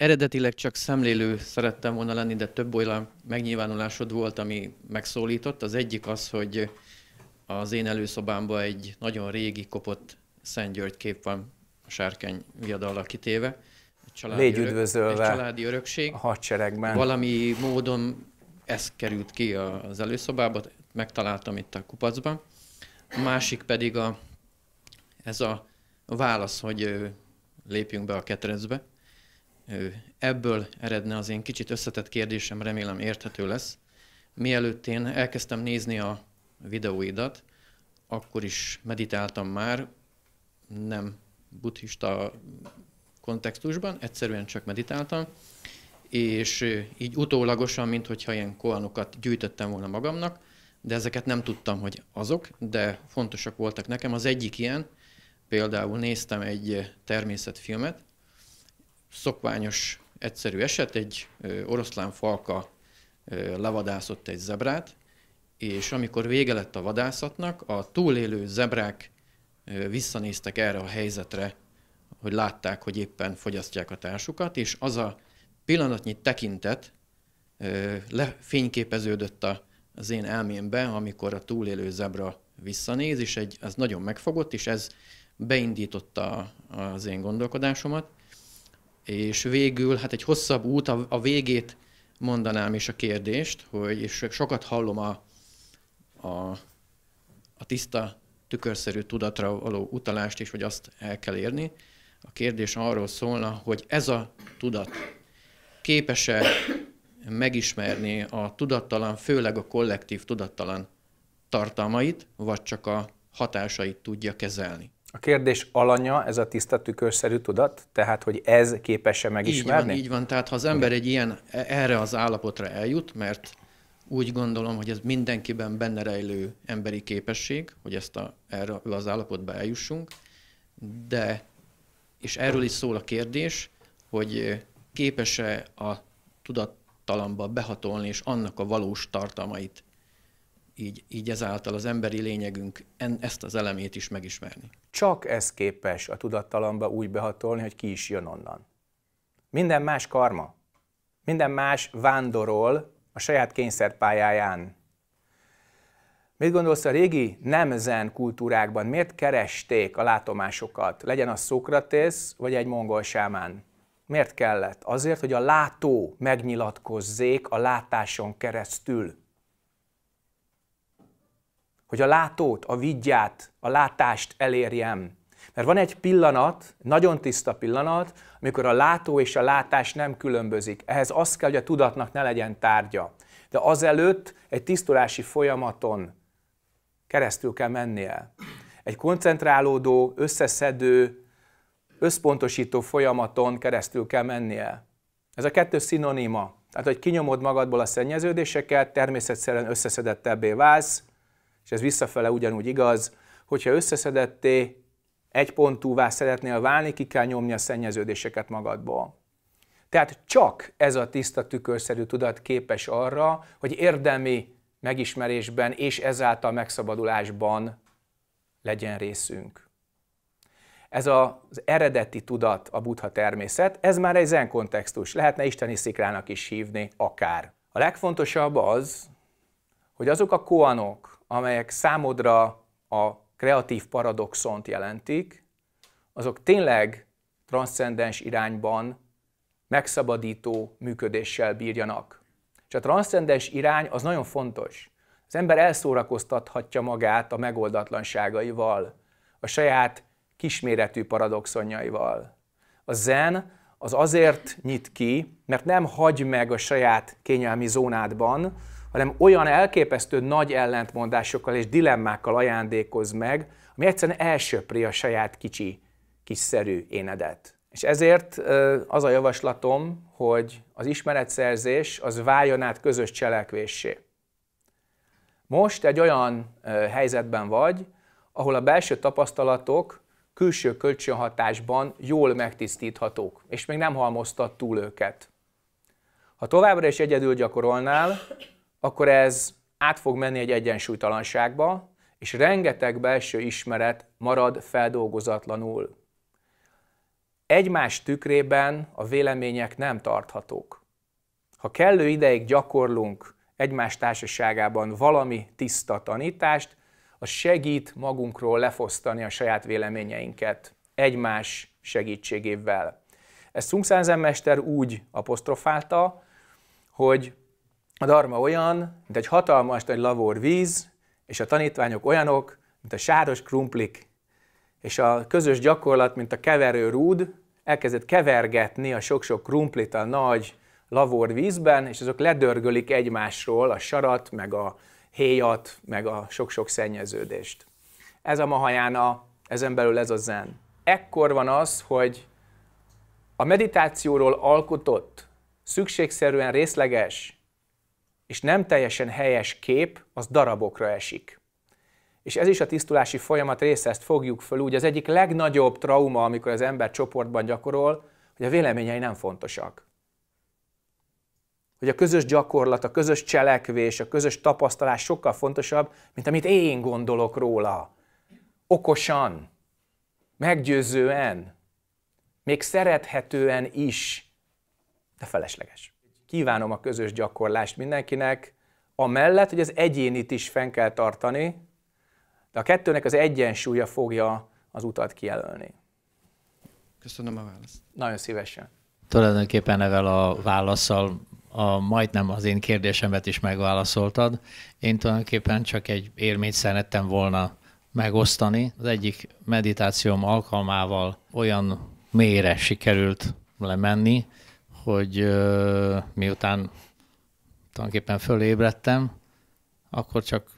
Eredetileg csak szemlélő szerettem volna lenni, de több olyan megnyilvánulásod volt, ami megszólított. Az egyik az, hogy az én előszobámban egy nagyon régi kopott Szent György kép van a sárkány viadalra kitéve. Egy családi Légy üdvözölve örök, egy családi örökség. a hadseregben. Valami módon ez került ki az előszobába, megtaláltam itt a kupacban. A másik pedig a, ez a válasz, hogy lépjünk be a ketrecbe Ebből eredne az én kicsit összetett kérdésem, remélem érthető lesz. Mielőtt én elkezdtem nézni a videóidat, akkor is meditáltam már, nem buddhista kontextusban, egyszerűen csak meditáltam, és így utólagosan, mint ilyen koanokat gyűjtöttem volna magamnak, de ezeket nem tudtam, hogy azok, de fontosak voltak nekem. Az egyik ilyen, például néztem egy természetfilmet, szokványos, egyszerű eset, egy oroszlán falka levadászott egy zebrát, és amikor vége lett a vadászatnak, a túlélő zebrák visszanéztek erre a helyzetre, hogy látták, hogy éppen fogyasztják a társukat, és az a pillanatnyi tekintet lefényképeződött az én elmémbe, amikor a túlélő zebra visszanéz, és egy, ez nagyon megfogott, és ez beindította az én gondolkodásomat. És végül, hát egy hosszabb út, a, a végét mondanám is a kérdést, hogy és sokat hallom a, a, a tiszta tükörszerű tudatra való utalást is, hogy azt el kell érni. A kérdés arról szólna, hogy ez a tudat képes-e megismerni a tudattalan, főleg a kollektív tudattalan tartalmait, vagy csak a hatásait tudja kezelni. A kérdés alanya, ez a tiszta tükörszerű tudat, tehát hogy ez képes-e megismerni? Így van, így van, tehát ha az ember egy ilyen e, erre az állapotra eljut, mert úgy gondolom, hogy ez mindenkiben benne rejlő emberi képesség, hogy ezt a, erre az állapotba eljussunk, de, és erről is szól a kérdés, hogy képes-e a tudattalamba behatolni és annak a valós tartalmait így, így ezáltal az emberi lényegünk en, ezt az elemét is megismerni. Csak ez képes a tudattalamba úgy behatolni, hogy ki is jön onnan. Minden más karma. Minden más vándorol a saját kényszerpályáján. Mit gondolsz a régi nem zen kultúrákban? Miért keresték a látomásokat? Legyen az Szokratész vagy egy mongol sámán? Miért kellett? Azért, hogy a látó megnyilatkozzék a látáson keresztül hogy a látót, a vigyát, a látást elérjem. Mert van egy pillanat, nagyon tiszta pillanat, amikor a látó és a látás nem különbözik. Ehhez az kell, hogy a tudatnak ne legyen tárgya. De azelőtt egy tisztulási folyamaton keresztül kell mennie. Egy koncentrálódó, összeszedő, összpontosító folyamaton keresztül kell mennie. Ez a kettő szinoníma. Tehát, hogy kinyomod magadból a szennyeződéseket, természetszerűen összeszedettebbé válsz, és ez visszafele ugyanúgy igaz, hogyha összeszedetté, egypontúvá szeretnél válni, ki kell nyomni a szennyeződéseket magadból. Tehát csak ez a tiszta tükörszerű tudat képes arra, hogy érdemi megismerésben és ezáltal megszabadulásban legyen részünk. Ez az eredeti tudat a buddha természet, ez már egy zen kontextus, lehetne isteni szikrának is hívni, akár. A legfontosabb az, hogy azok a koanok, amelyek számodra a kreatív paradoxont jelentik, azok tényleg transzcendens irányban megszabadító működéssel bírjanak. És a transzcendens irány az nagyon fontos. Az ember elszórakoztathatja magát a megoldatlanságaival, a saját kisméretű paradoxonjaival. A zen az azért nyit ki, mert nem hagy meg a saját kényelmi zónádban, hanem olyan elképesztő nagy ellentmondásokkal és dilemmákkal ajándékoz meg, ami egyszerűen elsöpri a saját kicsi, kiszerű énedet. És ezért az a javaslatom, hogy az ismeretszerzés az váljon át közös cselekvéssé. Most egy olyan helyzetben vagy, ahol a belső tapasztalatok külső kölcsönhatásban jól megtisztíthatók, és még nem halmoztat túl őket. Ha továbbra is egyedül gyakorolnál, akkor ez át fog menni egy egyensúlytalanságba, és rengeteg belső ismeret marad feldolgozatlanul. Egymás tükrében a vélemények nem tarthatók. Ha kellő ideig gyakorlunk egymás társaságában valami tiszta tanítást, az segít magunkról lefosztani a saját véleményeinket egymás segítségével. Ezt Szungszánzen mester úgy apostrofálta, hogy a darma olyan, mint egy hatalmas egy lavór víz, és a tanítványok olyanok, mint a sáros krumplik. És a közös gyakorlat, mint a keverő rúd, elkezdett kevergetni a sok-sok krumplit a nagy lavór vízben, és azok ledörgölik egymásról a sarat, meg a héjat, meg a sok-sok szennyeződést. Ez a mahajána, ezen belül ez a zen. Ekkor van az, hogy a meditációról alkotott, szükségszerűen részleges, és nem teljesen helyes kép, az darabokra esik. És ez is a tisztulási folyamat része, ezt fogjuk föl úgy. Az egyik legnagyobb trauma, amikor az ember csoportban gyakorol, hogy a véleményei nem fontosak. Hogy a közös gyakorlat, a közös cselekvés, a közös tapasztalás sokkal fontosabb, mint amit én gondolok róla. Okosan, meggyőzően, még szerethetően is, de felesleges kívánom a közös gyakorlást mindenkinek, amellett, hogy az egyénit is fenn kell tartani, de a kettőnek az egyensúlya fogja az utat kijelölni. Köszönöm a választ. Nagyon szívesen. Tulajdonképpen evel a válaszsal a, majdnem az én kérdésemet is megválaszoltad. Én tulajdonképpen csak egy élményt szerettem volna megosztani. Az egyik meditációm alkalmával olyan mélyre sikerült lemenni, hogy miután tulajdonképpen fölébredtem, akkor csak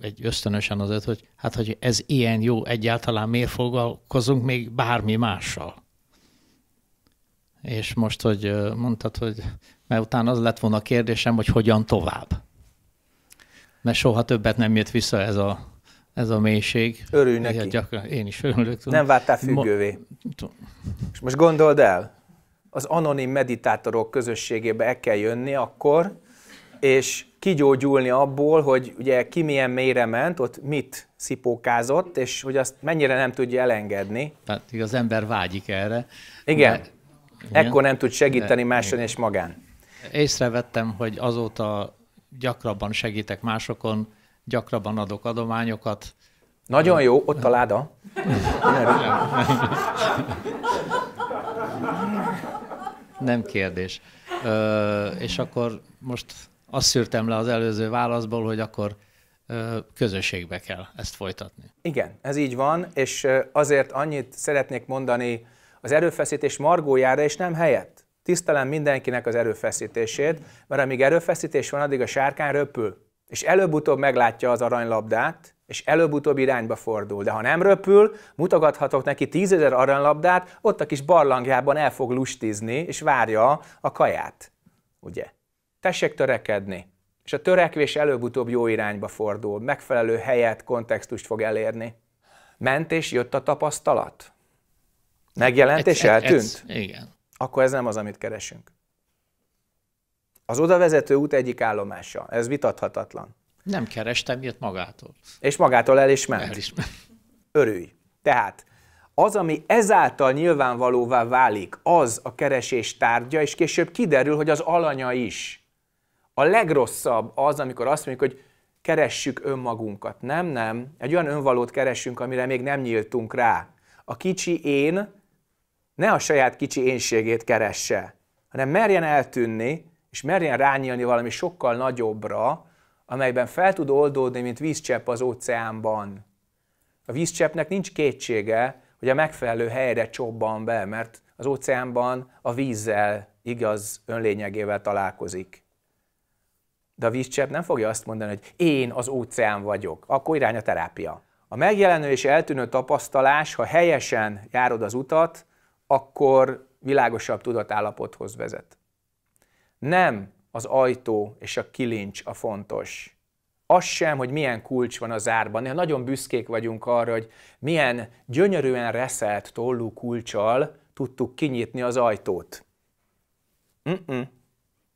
egy ösztönösen az hogy hát, hogy ez ilyen jó, egyáltalán miért foglalkozunk még bármi mással? És most, hogy mondtad, hogy mert utána az lett volna a kérdésem, hogy hogyan tovább. Mert soha többet nem jött vissza ez a, ez a mélység. Örülj neki. Gyakran, én is örülök. Nem vártál függővé. Mo- és most gondold el, az anonim meditátorok közösségébe el kell jönni akkor, és kigyógyulni abból, hogy ugye ki milyen mélyre ment, ott mit szipókázott, és hogy azt mennyire nem tudja elengedni. Tehát az ember vágyik erre. Igen, de, ekkor nem tud segíteni de, máson igen. és magán. Észrevettem, hogy azóta gyakrabban segítek másokon, gyakrabban adok adományokat. Nagyon jó, ott a láda. <laughs> Nem kérdés. Ö, és akkor most azt szűrtem le az előző válaszból, hogy akkor ö, közösségbe kell ezt folytatni. Igen, ez így van, és azért annyit szeretnék mondani az erőfeszítés margójára, és nem helyett. Tisztelem mindenkinek az erőfeszítését, mert amíg erőfeszítés van, addig a sárkány röpül, és előbb-utóbb meglátja az aranylabdát, és előbb-utóbb irányba fordul. De ha nem röpül, mutogathatok neki tízezer aranylabdát, ott a kis barlangjában el fog lustizni, és várja a kaját. Ugye? Tessék törekedni. És a törekvés előbb-utóbb jó irányba fordul, megfelelő helyet, kontextust fog elérni. Ment és jött a tapasztalat? Megjelent és eltűnt? igen. Akkor ez nem az, amit keresünk. Az odavezető út egyik állomása, ez vitathatatlan. Nem kerestem, jött magától. És magától el is ment. El is ment. Örülj. Tehát az, ami ezáltal nyilvánvalóvá válik, az a keresés tárgya, és később kiderül, hogy az alanya is. A legrosszabb az, amikor azt mondjuk, hogy keressük önmagunkat. Nem, nem. Egy olyan önvalót keresünk, amire még nem nyíltunk rá. A kicsi én ne a saját kicsi énségét keresse, hanem merjen eltűnni, és merjen rányílni valami sokkal nagyobbra, amelyben fel tud oldódni, mint vízcsepp az óceánban. A vízcseppnek nincs kétsége, hogy a megfelelő helyre csobban be, mert az óceánban a vízzel, igaz önlényegével találkozik. De a vízcsepp nem fogja azt mondani, hogy én az óceán vagyok, akkor irány a terápia. A megjelenő és eltűnő tapasztalás, ha helyesen járod az utat, akkor világosabb tudatállapothoz vezet. Nem az ajtó és a kilincs a fontos. Az sem, hogy milyen kulcs van a zárban. Néha nagyon büszkék vagyunk arra, hogy milyen gyönyörűen reszelt tollú kulcsal tudtuk kinyitni az ajtót. Mm-mm.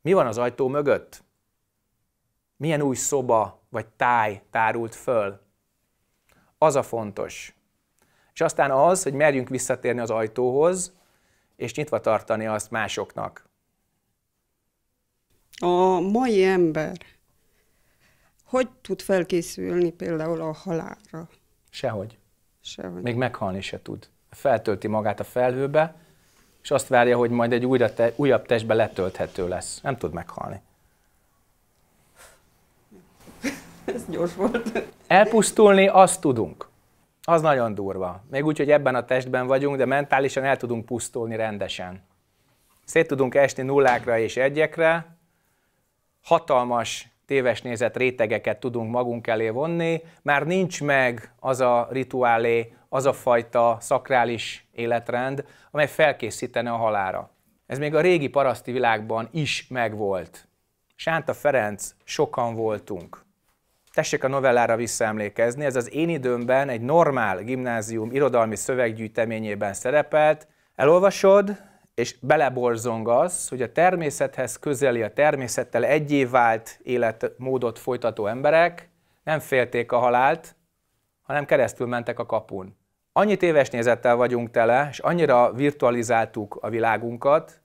Mi van az ajtó mögött? Milyen új szoba vagy táj tárult föl? Az a fontos. És aztán az, hogy merjünk visszatérni az ajtóhoz, és nyitva tartani azt másoknak. A mai ember hogy tud felkészülni például a halálra? Sehogy. Sehogy. Még meghalni se tud. Feltölti magát a felhőbe, és azt várja, hogy majd egy újra te, újabb testbe letölthető lesz. Nem tud meghalni. <laughs> Ez gyors volt. Elpusztulni azt tudunk. Az nagyon durva. Még úgy, hogy ebben a testben vagyunk, de mentálisan el tudunk pusztulni rendesen. Szét tudunk esni nullákra és egyekre, hatalmas tévesnézett rétegeket tudunk magunk elé vonni, már nincs meg az a rituálé, az a fajta szakrális életrend, amely felkészítene a halára. Ez még a régi paraszti világban is megvolt. Sánta Ferenc, sokan voltunk. Tessék a novellára visszaemlékezni, ez az én időmben egy normál gimnázium irodalmi szöveggyűjteményében szerepelt. Elolvasod, és beleborzong az, hogy a természethez közeli, a természettel egyé vált életmódot folytató emberek nem félték a halált, hanem keresztül mentek a kapun. Annyi téves nézettel vagyunk tele, és annyira virtualizáltuk a világunkat,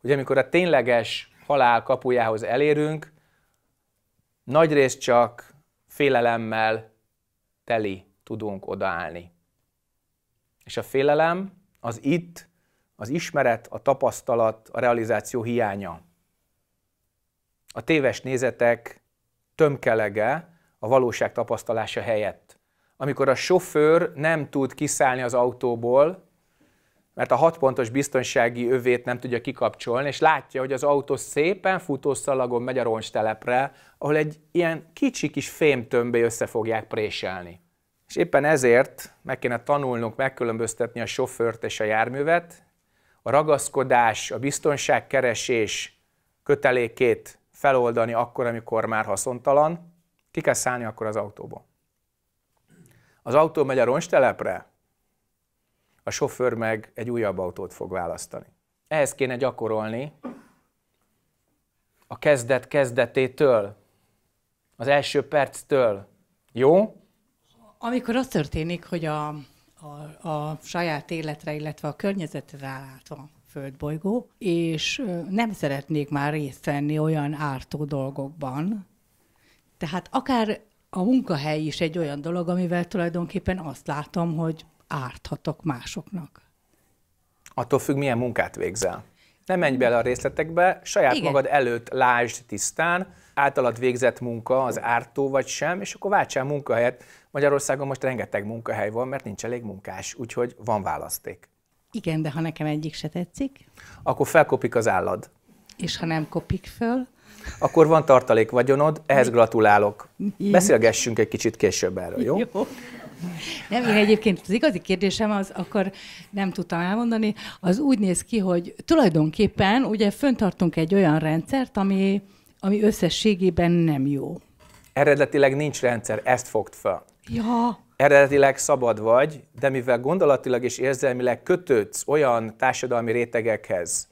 hogy amikor a tényleges halál kapujához elérünk, nagyrészt csak félelemmel teli tudunk odaállni. És a félelem az itt az ismeret, a tapasztalat, a realizáció hiánya. A téves nézetek tömkelege a valóság tapasztalása helyett. Amikor a sofőr nem tud kiszállni az autóból, mert a hat pontos biztonsági övét nem tudja kikapcsolni, és látja, hogy az autó szépen futószalagon megy a roncstelepre, ahol egy ilyen kicsi kis fémtömbé össze fogják préselni. És éppen ezért meg kéne tanulnunk megkülönböztetni a sofőrt és a járművet, a ragaszkodás, a biztonságkeresés kötelékét feloldani akkor, amikor már haszontalan, ki kell szállni akkor az autóba. Az autó megy a ronstelepre, a sofőr meg egy újabb autót fog választani. Ehhez kéne gyakorolni a kezdet kezdetétől, az első perctől. Jó? Amikor az történik, hogy a a, a saját életre, illetve a környezetre rálátva földbolygó, és nem szeretnék már részt venni olyan ártó dolgokban. Tehát akár a munkahely is egy olyan dolog, amivel tulajdonképpen azt látom, hogy árthatok másoknak. Attól függ, milyen munkát végzel. Ne menj bele a részletekbe, saját Igen. magad előtt lásd tisztán, általad végzett munka az ártó vagy sem, és akkor váltsál munkahelyet. Magyarországon most rengeteg munkahely van, mert nincs elég munkás, úgyhogy van választék. Igen, de ha nekem egyik se tetszik. Akkor felkopik az állad. És ha nem kopik föl? Akkor van tartalék vagyonod, ehhez gratulálok. Igen. Beszélgessünk egy kicsit később erről, jó? jó. Nem, én egyébként az igazi kérdésem az, akkor nem tudtam elmondani, az úgy néz ki, hogy tulajdonképpen ugye föntartunk egy olyan rendszert, ami, ami összességében nem jó. Eredetileg nincs rendszer, ezt fogd fel. Ja. Eredetileg szabad vagy, de mivel gondolatilag és érzelmileg kötődsz olyan társadalmi rétegekhez,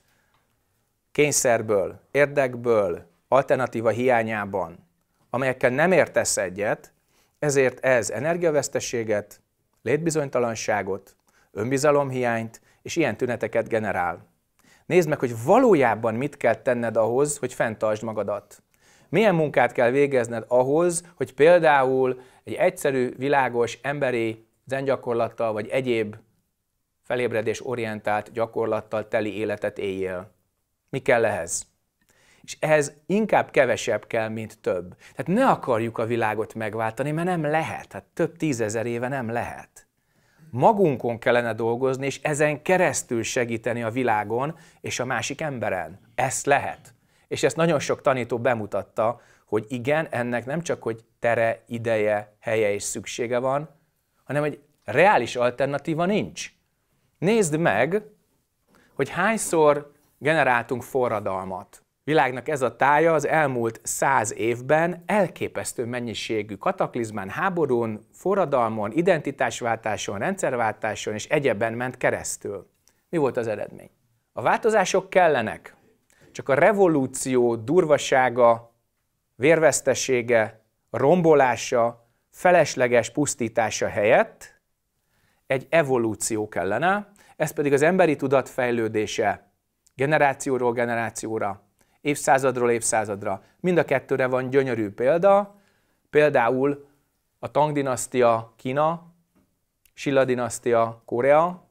kényszerből, érdekből, alternatíva hiányában, amelyekkel nem értesz egyet, ezért ez energiavesztességet, létbizonytalanságot, önbizalomhiányt és ilyen tüneteket generál. Nézd meg, hogy valójában mit kell tenned ahhoz, hogy fenntartsd magadat. Milyen munkát kell végezned ahhoz, hogy például egy egyszerű, világos, emberi zengyakorlattal vagy egyéb felébredés orientált gyakorlattal teli életet éljél. Mi kell ehhez? és ehhez inkább kevesebb kell, mint több. Tehát ne akarjuk a világot megváltani, mert nem lehet, hát több tízezer éve nem lehet. Magunkon kellene dolgozni, és ezen keresztül segíteni a világon és a másik emberen. Ezt lehet. És ezt nagyon sok tanító bemutatta, hogy igen, ennek nem csak, hogy tere, ideje, helye és szüksége van, hanem egy reális alternatíva nincs. Nézd meg, hogy hányszor generáltunk forradalmat világnak ez a tája az elmúlt száz évben elképesztő mennyiségű kataklizmán, háborún, forradalmon, identitásváltáson, rendszerváltáson és egyebben ment keresztül. Mi volt az eredmény? A változások kellenek, csak a revolúció durvasága, vérvesztesége, rombolása, felesleges pusztítása helyett egy evolúció kellene, ez pedig az emberi tudat fejlődése generációról generációra, évszázadról évszázadra. Mind a kettőre van gyönyörű példa, például a Tang dinasztia Kína, Silla dinasztia Korea.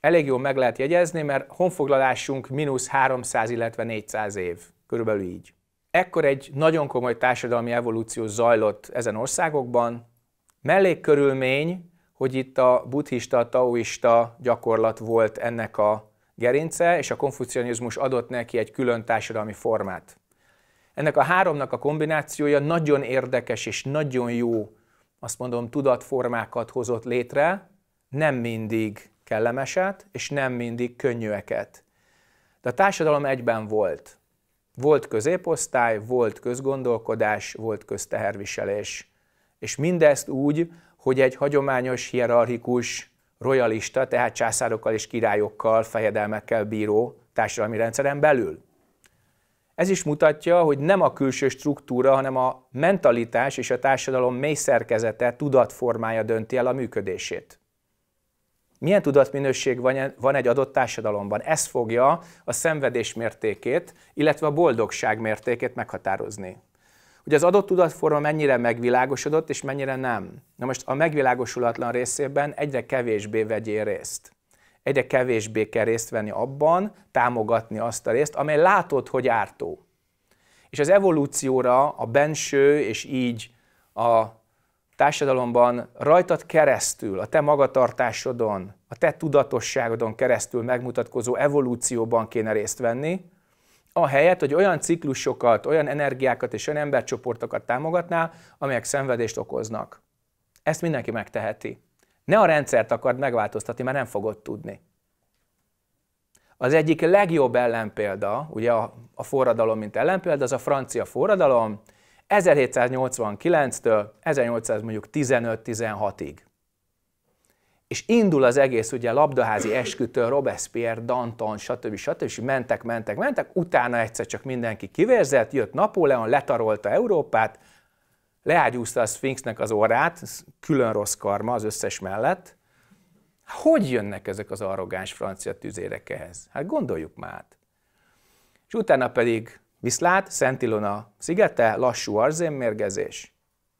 Elég jól meg lehet jegyezni, mert honfoglalásunk mínusz 300, illetve 400 év, körülbelül így. Ekkor egy nagyon komoly társadalmi evolúció zajlott ezen országokban. Mellékkörülmény, hogy itt a buddhista, taoista gyakorlat volt ennek a gerince, és a konfucianizmus adott neki egy külön társadalmi formát. Ennek a háromnak a kombinációja nagyon érdekes és nagyon jó, azt mondom, tudatformákat hozott létre, nem mindig kellemeset, és nem mindig könnyűeket. De a társadalom egyben volt. Volt középosztály, volt közgondolkodás, volt közteherviselés. És mindezt úgy, hogy egy hagyományos, hierarchikus royalista, tehát császárokkal és királyokkal, fejedelmekkel bíró társadalmi rendszeren belül. Ez is mutatja, hogy nem a külső struktúra, hanem a mentalitás és a társadalom mély szerkezete, tudatformája dönti el a működését. Milyen tudatminőség van e- egy adott társadalomban? Ez fogja a szenvedés mértékét, illetve a boldogság mértékét meghatározni hogy az adott tudatforma mennyire megvilágosodott, és mennyire nem. Na most a megvilágosulatlan részében egyre kevésbé vegyél részt. Egyre kevésbé kell részt venni abban, támogatni azt a részt, amely látod, hogy ártó. És az evolúcióra a benső, és így a társadalomban rajtad keresztül, a te magatartásodon, a te tudatosságodon keresztül megmutatkozó evolúcióban kéne részt venni, ahelyett, hogy olyan ciklusokat, olyan energiákat és olyan embercsoportokat támogatnál, amelyek szenvedést okoznak. Ezt mindenki megteheti. Ne a rendszert akard megváltoztatni, mert nem fogod tudni. Az egyik legjobb ellenpélda, ugye a, a forradalom, mint ellenpélda, az a francia forradalom 1789-től 1815-16-ig és indul az egész ugye labdaházi eskütől, Robespierre, Danton, stb. stb. és mentek, mentek, mentek, utána egyszer csak mindenki kivérzett, jött Napóleon, letarolta Európát, leágyúzta a Sphinxnek az orrát, külön rossz karma az összes mellett. Hogy jönnek ezek az arrogáns francia tüzérek ehhez? Hát gondoljuk már át. És utána pedig viszlát, Szent Ilona szigete, lassú arzénmérgezés,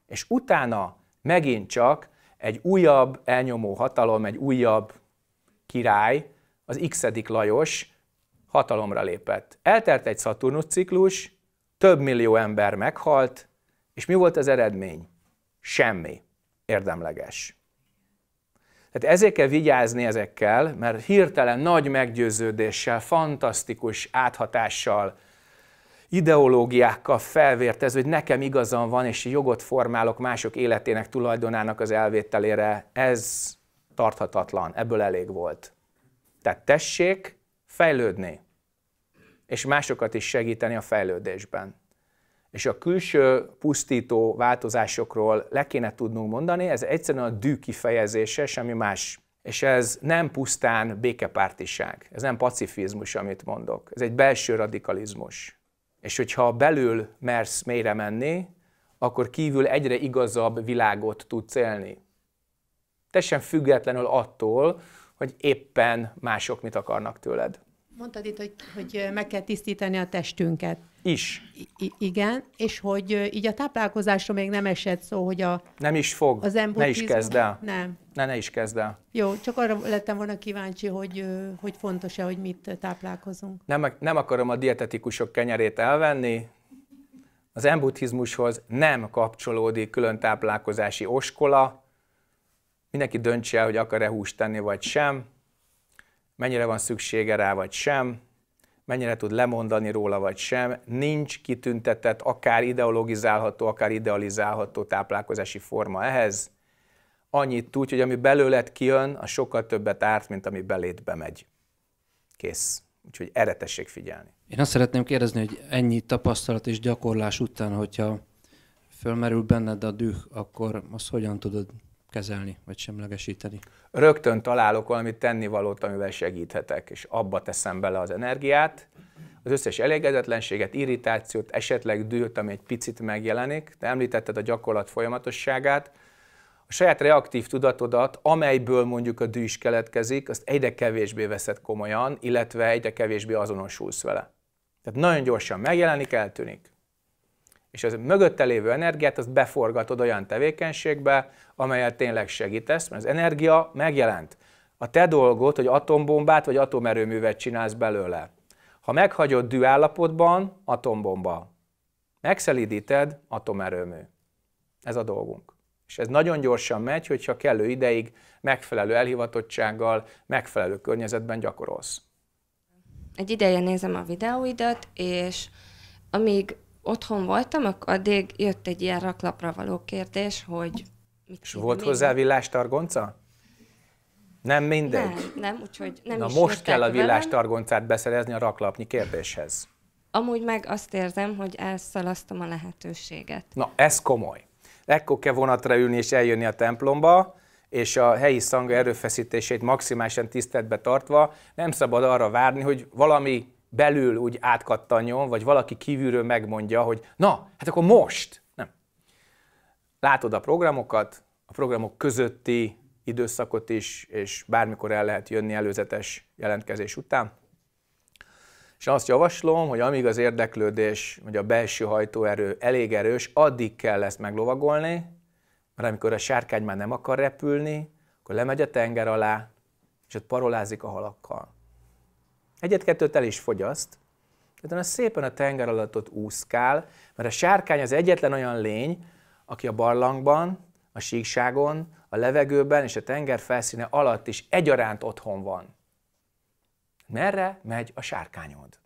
és utána megint csak egy újabb elnyomó hatalom, egy újabb király, az x Lajos hatalomra lépett. Eltelt egy Szaturnusz ciklus, több millió ember meghalt, és mi volt az eredmény? Semmi érdemleges. Tehát ezért kell vigyázni ezekkel, mert hirtelen nagy meggyőződéssel, fantasztikus áthatással, ideológiákkal felvértezve, hogy nekem igazam van, és jogot formálok mások életének tulajdonának az elvételére, ez tarthatatlan, ebből elég volt. Tehát tessék fejlődni, és másokat is segíteni a fejlődésben. És a külső pusztító változásokról le kéne tudnunk mondani, ez egyszerűen a dű kifejezése, semmi más. És ez nem pusztán békepártiság, ez nem pacifizmus, amit mondok, ez egy belső radikalizmus. És hogyha belül mersz mélyre menni, akkor kívül egyre igazabb világot tudsz élni. Tessen függetlenül attól, hogy éppen mások mit akarnak tőled. Mondtad itt, hogy, hogy meg kell tisztítani a testünket. Is. I- igen, és hogy így a táplálkozásról még nem esett szó, hogy a... Nem is fog, az ne is kezd el. Nem. Ne, ne is kezd el. Jó, csak arra lettem volna kíváncsi, hogy, hogy fontos-e, hogy mit táplálkozunk. Nem, nem akarom a dietetikusok kenyerét elvenni, az embutizmushoz nem kapcsolódik külön táplálkozási oskola, mindenki döntse el, hogy akar-e húst tenni vagy sem, mennyire van szüksége rá, vagy sem, mennyire tud lemondani róla, vagy sem. Nincs kitüntetett, akár ideologizálható, akár idealizálható táplálkozási forma ehhez. Annyit tudj, hogy ami belőled kijön, a sokkal többet árt, mint ami belét bemegy. Kész. Úgyhogy erre tessék figyelni. Én azt szeretném kérdezni, hogy ennyi tapasztalat és gyakorlás után, hogyha fölmerül benned a düh, akkor azt hogyan tudod kezelni, vagy semlegesíteni. Rögtön találok valamit tennivalót, amivel segíthetek, és abba teszem bele az energiát, az összes elégedetlenséget, irritációt, esetleg dühöt, ami egy picit megjelenik. Te említetted a gyakorlat folyamatosságát. A saját reaktív tudatodat, amelyből mondjuk a dűs keletkezik, azt egyre kevésbé veszed komolyan, illetve egyre kevésbé azonosulsz vele. Tehát nagyon gyorsan megjelenik, eltűnik és az mögötte lévő energiát azt beforgatod olyan tevékenységbe, amelyet tényleg segítesz, mert az energia megjelent. A te dolgod, hogy atombombát vagy atomerőművet csinálsz belőle. Ha meghagyod dű állapotban, atombomba. Megszelidíted, atomerőmű. Ez a dolgunk. És ez nagyon gyorsan megy, hogyha kellő ideig, megfelelő elhivatottsággal, megfelelő környezetben gyakorolsz. Egy ideje nézem a videóidat, és amíg otthon voltam, akkor addig jött egy ilyen raklapra való kérdés, hogy... Mit És volt hozzá a villástargonca? Nem mindegy? Nem, nem úgyhogy nem Na is most kell a villástargoncát beszerezni a raklapnyi kérdéshez. Amúgy meg azt érzem, hogy elszalasztom a lehetőséget. Na, ez komoly. Ekkor kell vonatra ülni és eljönni a templomba, és a helyi szanga erőfeszítését maximálisan tiszteletbe tartva nem szabad arra várni, hogy valami belül úgy átkattanjon, vagy valaki kívülről megmondja, hogy na, hát akkor most. Nem. Látod a programokat, a programok közötti időszakot is, és bármikor el lehet jönni előzetes jelentkezés után. És azt javaslom, hogy amíg az érdeklődés, vagy a belső hajtóerő elég erős, addig kell ezt meglovagolni, mert amikor a sárkány már nem akar repülni, akkor lemegy a tenger alá, és ott parolázik a halakkal. Egyet-kettőt el is fogyaszt, az szépen a tenger alatt úszkál, mert a sárkány az egyetlen olyan lény, aki a barlangban, a síkságon, a levegőben és a tenger felszíne alatt is egyaránt otthon van. Merre megy a sárkányod?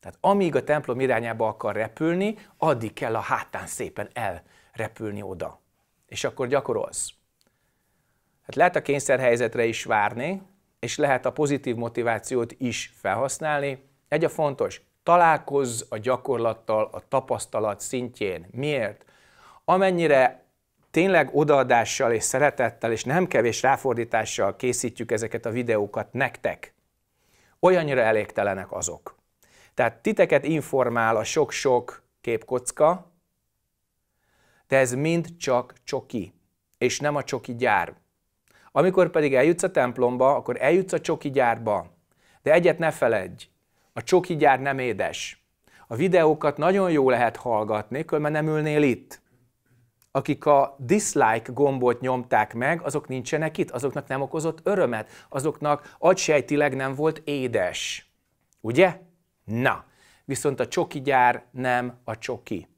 Tehát amíg a templom irányába akar repülni, addig kell a hátán szépen elrepülni oda. És akkor gyakorolsz. Hát lehet a kényszerhelyzetre is várni, és lehet a pozitív motivációt is felhasználni. Egy a fontos, találkozz a gyakorlattal a tapasztalat szintjén. Miért? Amennyire tényleg odaadással és szeretettel és nem kevés ráfordítással készítjük ezeket a videókat nektek, olyannyira elégtelenek azok. Tehát titeket informál a sok-sok képkocka, de ez mind csak csoki, és nem a csoki gyár. Amikor pedig eljutsz a templomba, akkor eljutsz a csoki gyárba. De egyet ne feledj, a csoki gyár nem édes. A videókat nagyon jó lehet hallgatni, különben nem ülnél itt. Akik a dislike gombot nyomták meg, azok nincsenek itt, azoknak nem okozott örömet, azoknak agysejtileg nem volt édes. Ugye? Na, viszont a csoki gyár nem a csoki.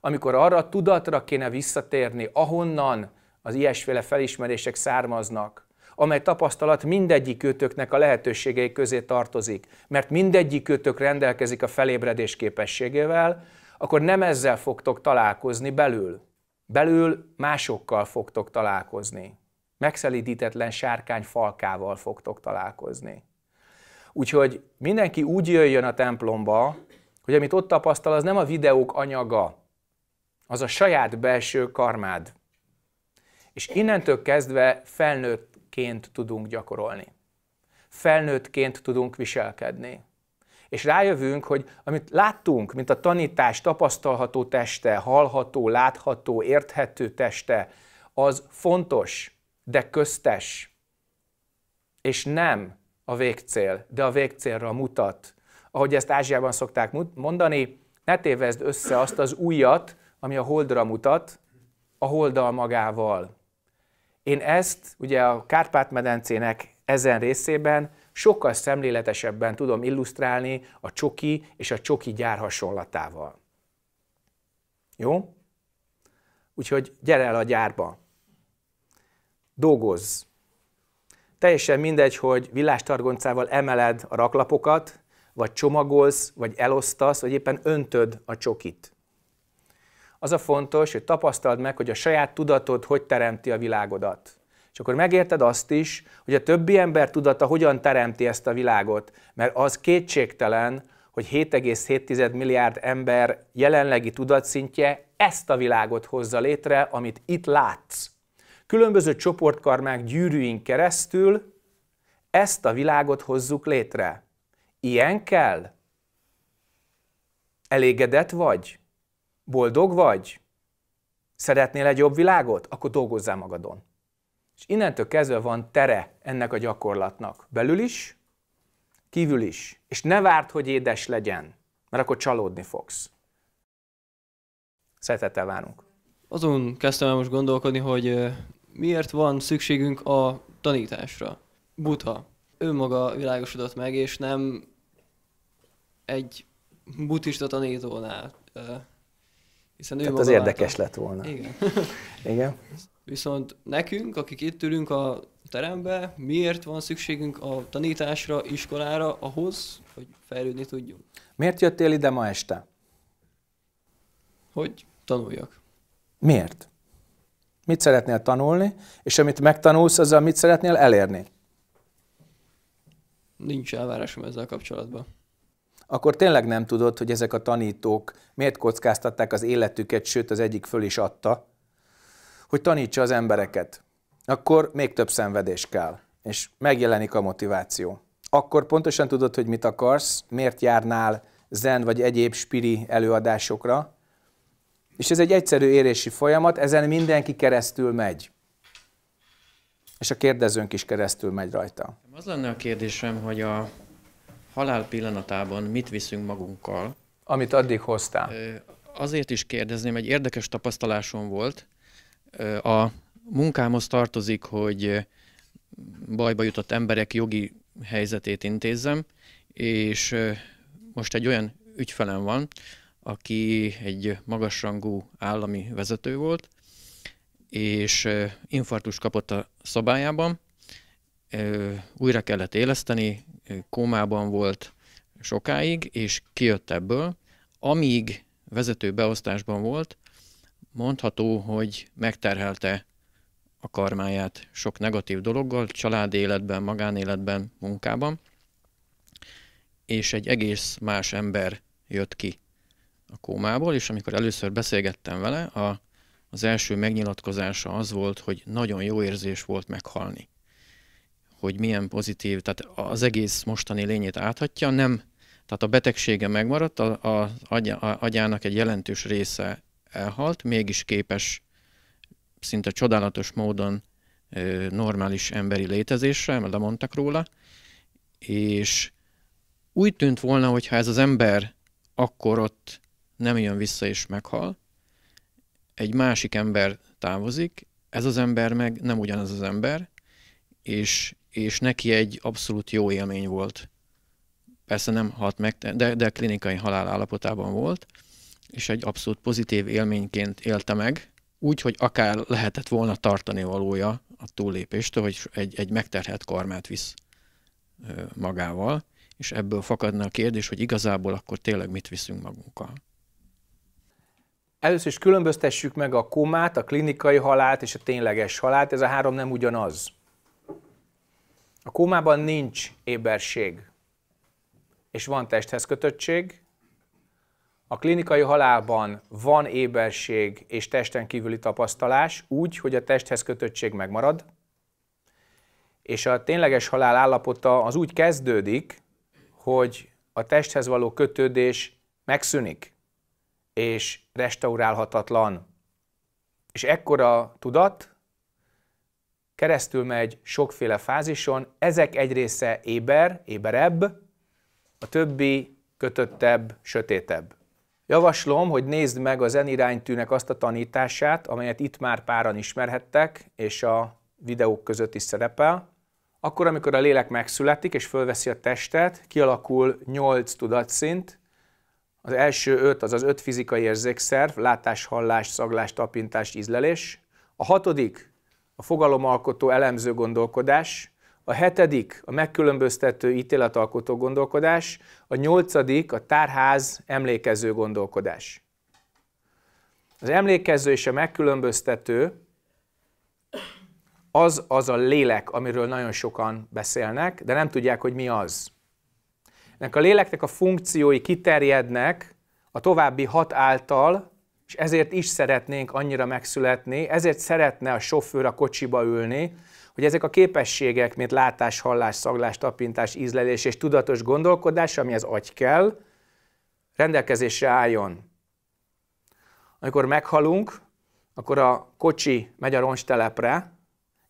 Amikor arra a tudatra kéne visszatérni, ahonnan az ilyesféle felismerések származnak, amely tapasztalat mindegyik kötöknek a lehetőségei közé tartozik, mert mindegyik kötök rendelkezik a felébredés képességével, akkor nem ezzel fogtok találkozni belül. Belül másokkal fogtok találkozni. Megszelidítetlen sárkány falkával fogtok találkozni. Úgyhogy mindenki úgy jöjjön a templomba, hogy amit ott tapasztal, az nem a videók anyaga, az a saját belső karmád. És innentől kezdve felnőttként tudunk gyakorolni. Felnőttként tudunk viselkedni. És rájövünk, hogy amit láttunk, mint a tanítás tapasztalható teste, hallható, látható, érthető teste, az fontos, de köztes. És nem a végcél, de a végcélra mutat. Ahogy ezt Ázsiában szokták mondani, ne tévezd össze azt az újat, ami a holdra mutat, a holdal magával. Én ezt ugye a Kárpát-medencének ezen részében sokkal szemléletesebben tudom illusztrálni a csoki és a csoki gyár hasonlatával. Jó? Úgyhogy gyere el a gyárba. Dolgozz. Teljesen mindegy, hogy villástargoncával emeled a raklapokat, vagy csomagolsz, vagy elosztasz, vagy éppen öntöd a csokit. Az a fontos, hogy tapasztald meg, hogy a saját tudatod hogy teremti a világodat. És akkor megérted azt is, hogy a többi ember tudata hogyan teremti ezt a világot, mert az kétségtelen, hogy 7,7 milliárd ember jelenlegi tudatszintje ezt a világot hozza létre, amit itt látsz. Különböző csoportkarmák gyűrűink keresztül ezt a világot hozzuk létre. Ilyen kell? Elégedett vagy? Boldog vagy? Szeretnél egy jobb világot? Akkor dolgozzál magadon. És innentől kezdve van tere ennek a gyakorlatnak. Belül is, kívül is. És ne várd, hogy édes legyen, mert akkor csalódni fogsz. Szeretettel várunk. Azon kezdtem el most gondolkodni, hogy miért van szükségünk a tanításra. Buta, ő maga világosodott meg, és nem egy buddhista tanítónál hiszen ő Tehát az érdekes lett volna. Igen. <laughs> Igen. Viszont nekünk, akik itt ülünk a terembe, miért van szükségünk a tanításra, iskolára ahhoz, hogy fejlődni tudjunk? Miért jöttél ide ma este? Hogy tanuljak. Miért? Mit szeretnél tanulni, és amit megtanulsz, azzal mit szeretnél elérni? Nincs elvárásom ezzel kapcsolatban akkor tényleg nem tudod, hogy ezek a tanítók miért kockáztatták az életüket, sőt az egyik föl is adta, hogy tanítsa az embereket. Akkor még több szenvedés kell, és megjelenik a motiváció. Akkor pontosan tudod, hogy mit akarsz, miért járnál zen vagy egyéb spiri előadásokra, és ez egy egyszerű érési folyamat, ezen mindenki keresztül megy. És a kérdezőnk is keresztül megy rajta. Az lenne a kérdésem, hogy a halál pillanatában mit viszünk magunkkal. Amit addig hoztál. Azért is kérdezném, egy érdekes tapasztalásom volt. A munkámhoz tartozik, hogy bajba jutott emberek jogi helyzetét intézzem, és most egy olyan ügyfelem van, aki egy magasrangú állami vezető volt, és infartus kapott a szobájában, újra kellett éleszteni, kómában volt sokáig, és kijött ebből. Amíg vezető beosztásban volt, mondható, hogy megterhelte a karmáját sok negatív dologgal, család életben, magánéletben, munkában, és egy egész más ember jött ki a kómából, és amikor először beszélgettem vele, a, az első megnyilatkozása az volt, hogy nagyon jó érzés volt meghalni hogy milyen pozitív, tehát az egész mostani lényét áthatja, nem, tehát a betegsége megmaradt, a, a, a agyának egy jelentős része elhalt, mégis képes szinte csodálatos módon ö, normális emberi létezésre, mert lemondtak róla, és úgy tűnt volna, hogy ha ez az ember akkor ott nem jön vissza és meghal, egy másik ember távozik, ez az ember meg nem ugyanaz az ember, és és neki egy abszolút jó élmény volt. Persze nem halt meg, de, de klinikai halál állapotában volt, és egy abszolút pozitív élményként élte meg, úgy, hogy akár lehetett volna tartani valója a túllépéstől, hogy egy, egy megterhelt karmát visz magával, és ebből fakadna a kérdés, hogy igazából akkor tényleg mit viszünk magunkkal. Először is különböztessük meg a komát, a klinikai halált és a tényleges halált. Ez a három nem ugyanaz. A kómában nincs éberség, és van testhez kötöttség. A klinikai halálban van éberség és testen kívüli tapasztalás, úgy, hogy a testhez kötöttség megmarad. És a tényleges halál állapota az úgy kezdődik, hogy a testhez való kötődés megszűnik, és restaurálhatatlan. És ekkora tudat, keresztül megy sokféle fázison, ezek egy része éber, éberebb, a többi kötöttebb, sötétebb. Javaslom, hogy nézd meg az iránytűnek azt a tanítását, amelyet itt már páran ismerhettek, és a videók között is szerepel. Akkor, amikor a lélek megszületik és fölveszi a testet, kialakul 8 tudatszint, az első öt az az öt fizikai érzékszerv, látás, hallás, szaglás, tapintás, ízlelés. A hatodik a fogalomalkotó elemző gondolkodás, a hetedik a megkülönböztető ítéletalkotó gondolkodás, a nyolcadik a tárház emlékező gondolkodás. Az emlékező és a megkülönböztető az az a lélek, amiről nagyon sokan beszélnek, de nem tudják, hogy mi az. Ennek a léleknek a funkciói kiterjednek a további hat által és ezért is szeretnénk annyira megszületni, ezért szeretne a sofőr a kocsiba ülni, hogy ezek a képességek, mint látás, hallás, szaglás, tapintás, ízlelés és tudatos gondolkodás, ami az agy kell, rendelkezésre álljon. Amikor meghalunk, akkor a kocsi megy a telepre,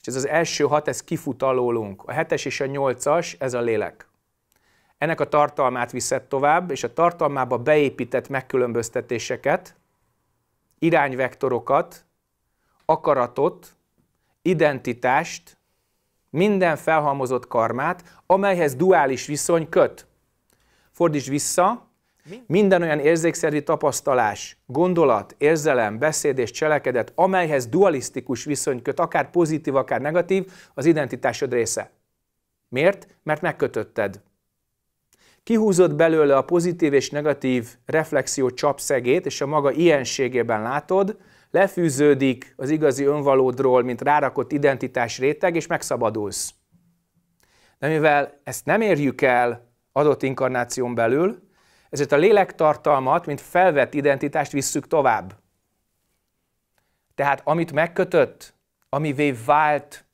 és ez az első hat, ez kifut alólunk. A hetes és a nyolcas, ez a lélek. Ennek a tartalmát viszed tovább, és a tartalmába beépített megkülönböztetéseket, irányvektorokat, akaratot, identitást, minden felhalmozott karmát, amelyhez duális viszony köt. Fordíts vissza, minden olyan érzékszervi tapasztalás, gondolat, érzelem, beszéd és cselekedet, amelyhez dualisztikus viszony köt, akár pozitív, akár negatív, az identitásod része. Miért? Mert megkötötted kihúzott belőle a pozitív és negatív reflexió csapszegét, és a maga ilyenségében látod, lefűződik az igazi önvalódról, mint rárakott identitás réteg, és megszabadulsz. De mivel ezt nem érjük el adott inkarnáción belül, ezért a lélektartalmat, mint felvett identitást visszük tovább. Tehát amit megkötött, amivé vált,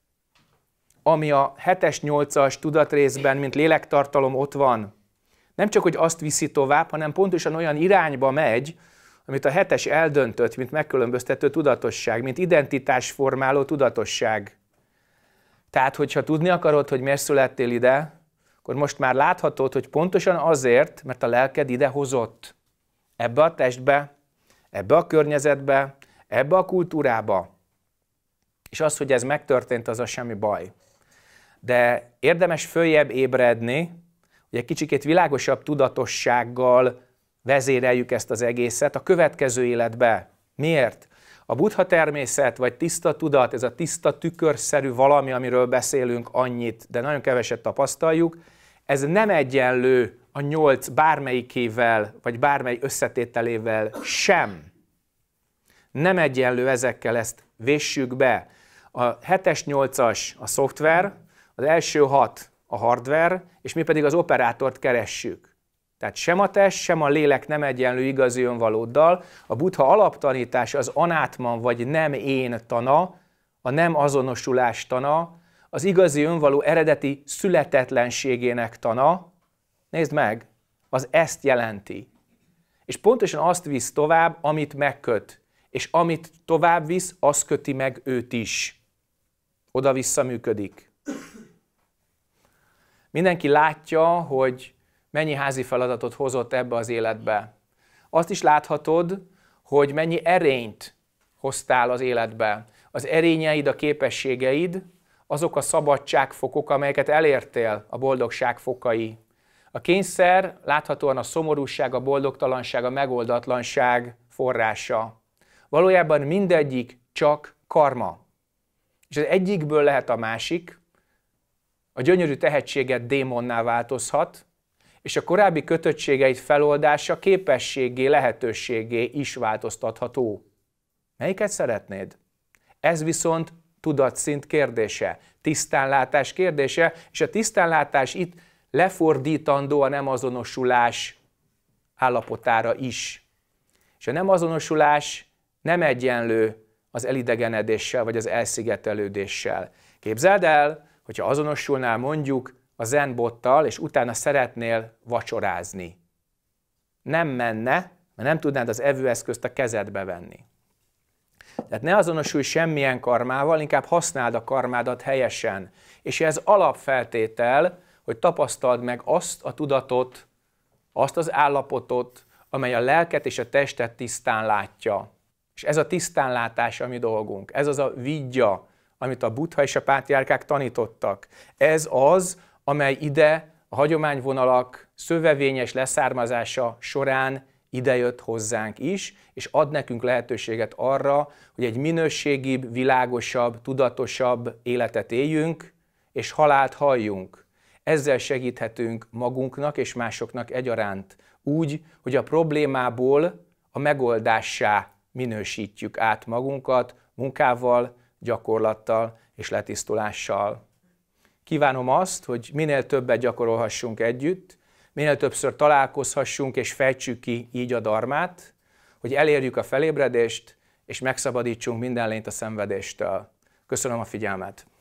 ami a 7-8-as tudatrészben, mint lélektartalom ott van, nem csak, hogy azt viszi tovább, hanem pontosan olyan irányba megy, amit a hetes eldöntött, mint megkülönböztető tudatosság, mint identitásformáló tudatosság. Tehát, hogyha tudni akarod, hogy miért születtél ide, akkor most már láthatod, hogy pontosan azért, mert a lelked ide hozott. Ebbe a testbe, ebbe a környezetbe, ebbe a kultúrába. És az, hogy ez megtörtént, az a semmi baj. De érdemes följebb ébredni, hogy egy kicsikét világosabb tudatossággal vezéreljük ezt az egészet a következő életbe. Miért? A buddha természet, vagy tiszta tudat, ez a tiszta tükörszerű valami, amiről beszélünk annyit, de nagyon keveset tapasztaljuk, ez nem egyenlő a nyolc bármelyikével, vagy bármely összetételével sem. Nem egyenlő ezekkel, ezt vessük be. A 7-es, 8-as a szoftver, az első hat a hardware, és mi pedig az operátort keressük. Tehát sem a test, sem a lélek nem egyenlő igazi önvalóddal. A buddha alaptanítás az anátman vagy nem én tana, a nem azonosulás tana, az igazi önvaló eredeti születetlenségének tana. Nézd meg, az ezt jelenti. És pontosan azt visz tovább, amit megköt. És amit tovább visz, az köti meg őt is. Oda-vissza működik. Mindenki látja, hogy mennyi házi feladatot hozott ebbe az életbe. Azt is láthatod, hogy mennyi erényt hoztál az életbe. Az erényeid, a képességeid, azok a szabadságfokok, amelyeket elértél, a boldogság fokai. A kényszer láthatóan a szomorúság, a boldogtalanság, a megoldatlanság forrása. Valójában mindegyik csak karma. És az egyikből lehet a másik, a gyönyörű tehetséget démonná változhat, és a korábbi kötöttségeit feloldása képességé, lehetőségé is változtatható. Melyiket szeretnéd? Ez viszont tudatszint kérdése, tisztánlátás kérdése, és a tisztánlátás itt lefordítandó a nem azonosulás állapotára is. És a nem azonosulás nem egyenlő az elidegenedéssel vagy az elszigetelődéssel. Képzeld el, hogyha azonosulnál mondjuk a zenbottal, és utána szeretnél vacsorázni. Nem menne, mert nem tudnád az evőeszközt a kezedbe venni. Tehát ne azonosulj semmilyen karmával, inkább használd a karmádat helyesen. És ez alapfeltétel, hogy tapasztald meg azt a tudatot, azt az állapotot, amely a lelket és a testet tisztán látja. És ez a tisztánlátás a mi dolgunk. Ez az a vigya, amit a buddha és a pátriárkák tanítottak. Ez az, amely ide a hagyományvonalak szövevényes leszármazása során idejött hozzánk is, és ad nekünk lehetőséget arra, hogy egy minőségibb, világosabb, tudatosabb életet éljünk, és halált halljunk. Ezzel segíthetünk magunknak és másoknak egyaránt, úgy, hogy a problémából a megoldássá minősítjük át magunkat munkával, gyakorlattal és letisztulással. Kívánom azt, hogy minél többet gyakorolhassunk együtt, minél többször találkozhassunk és fejtsük ki így a darmát, hogy elérjük a felébredést, és megszabadítsunk minden lényt a szenvedéstől. Köszönöm a figyelmet!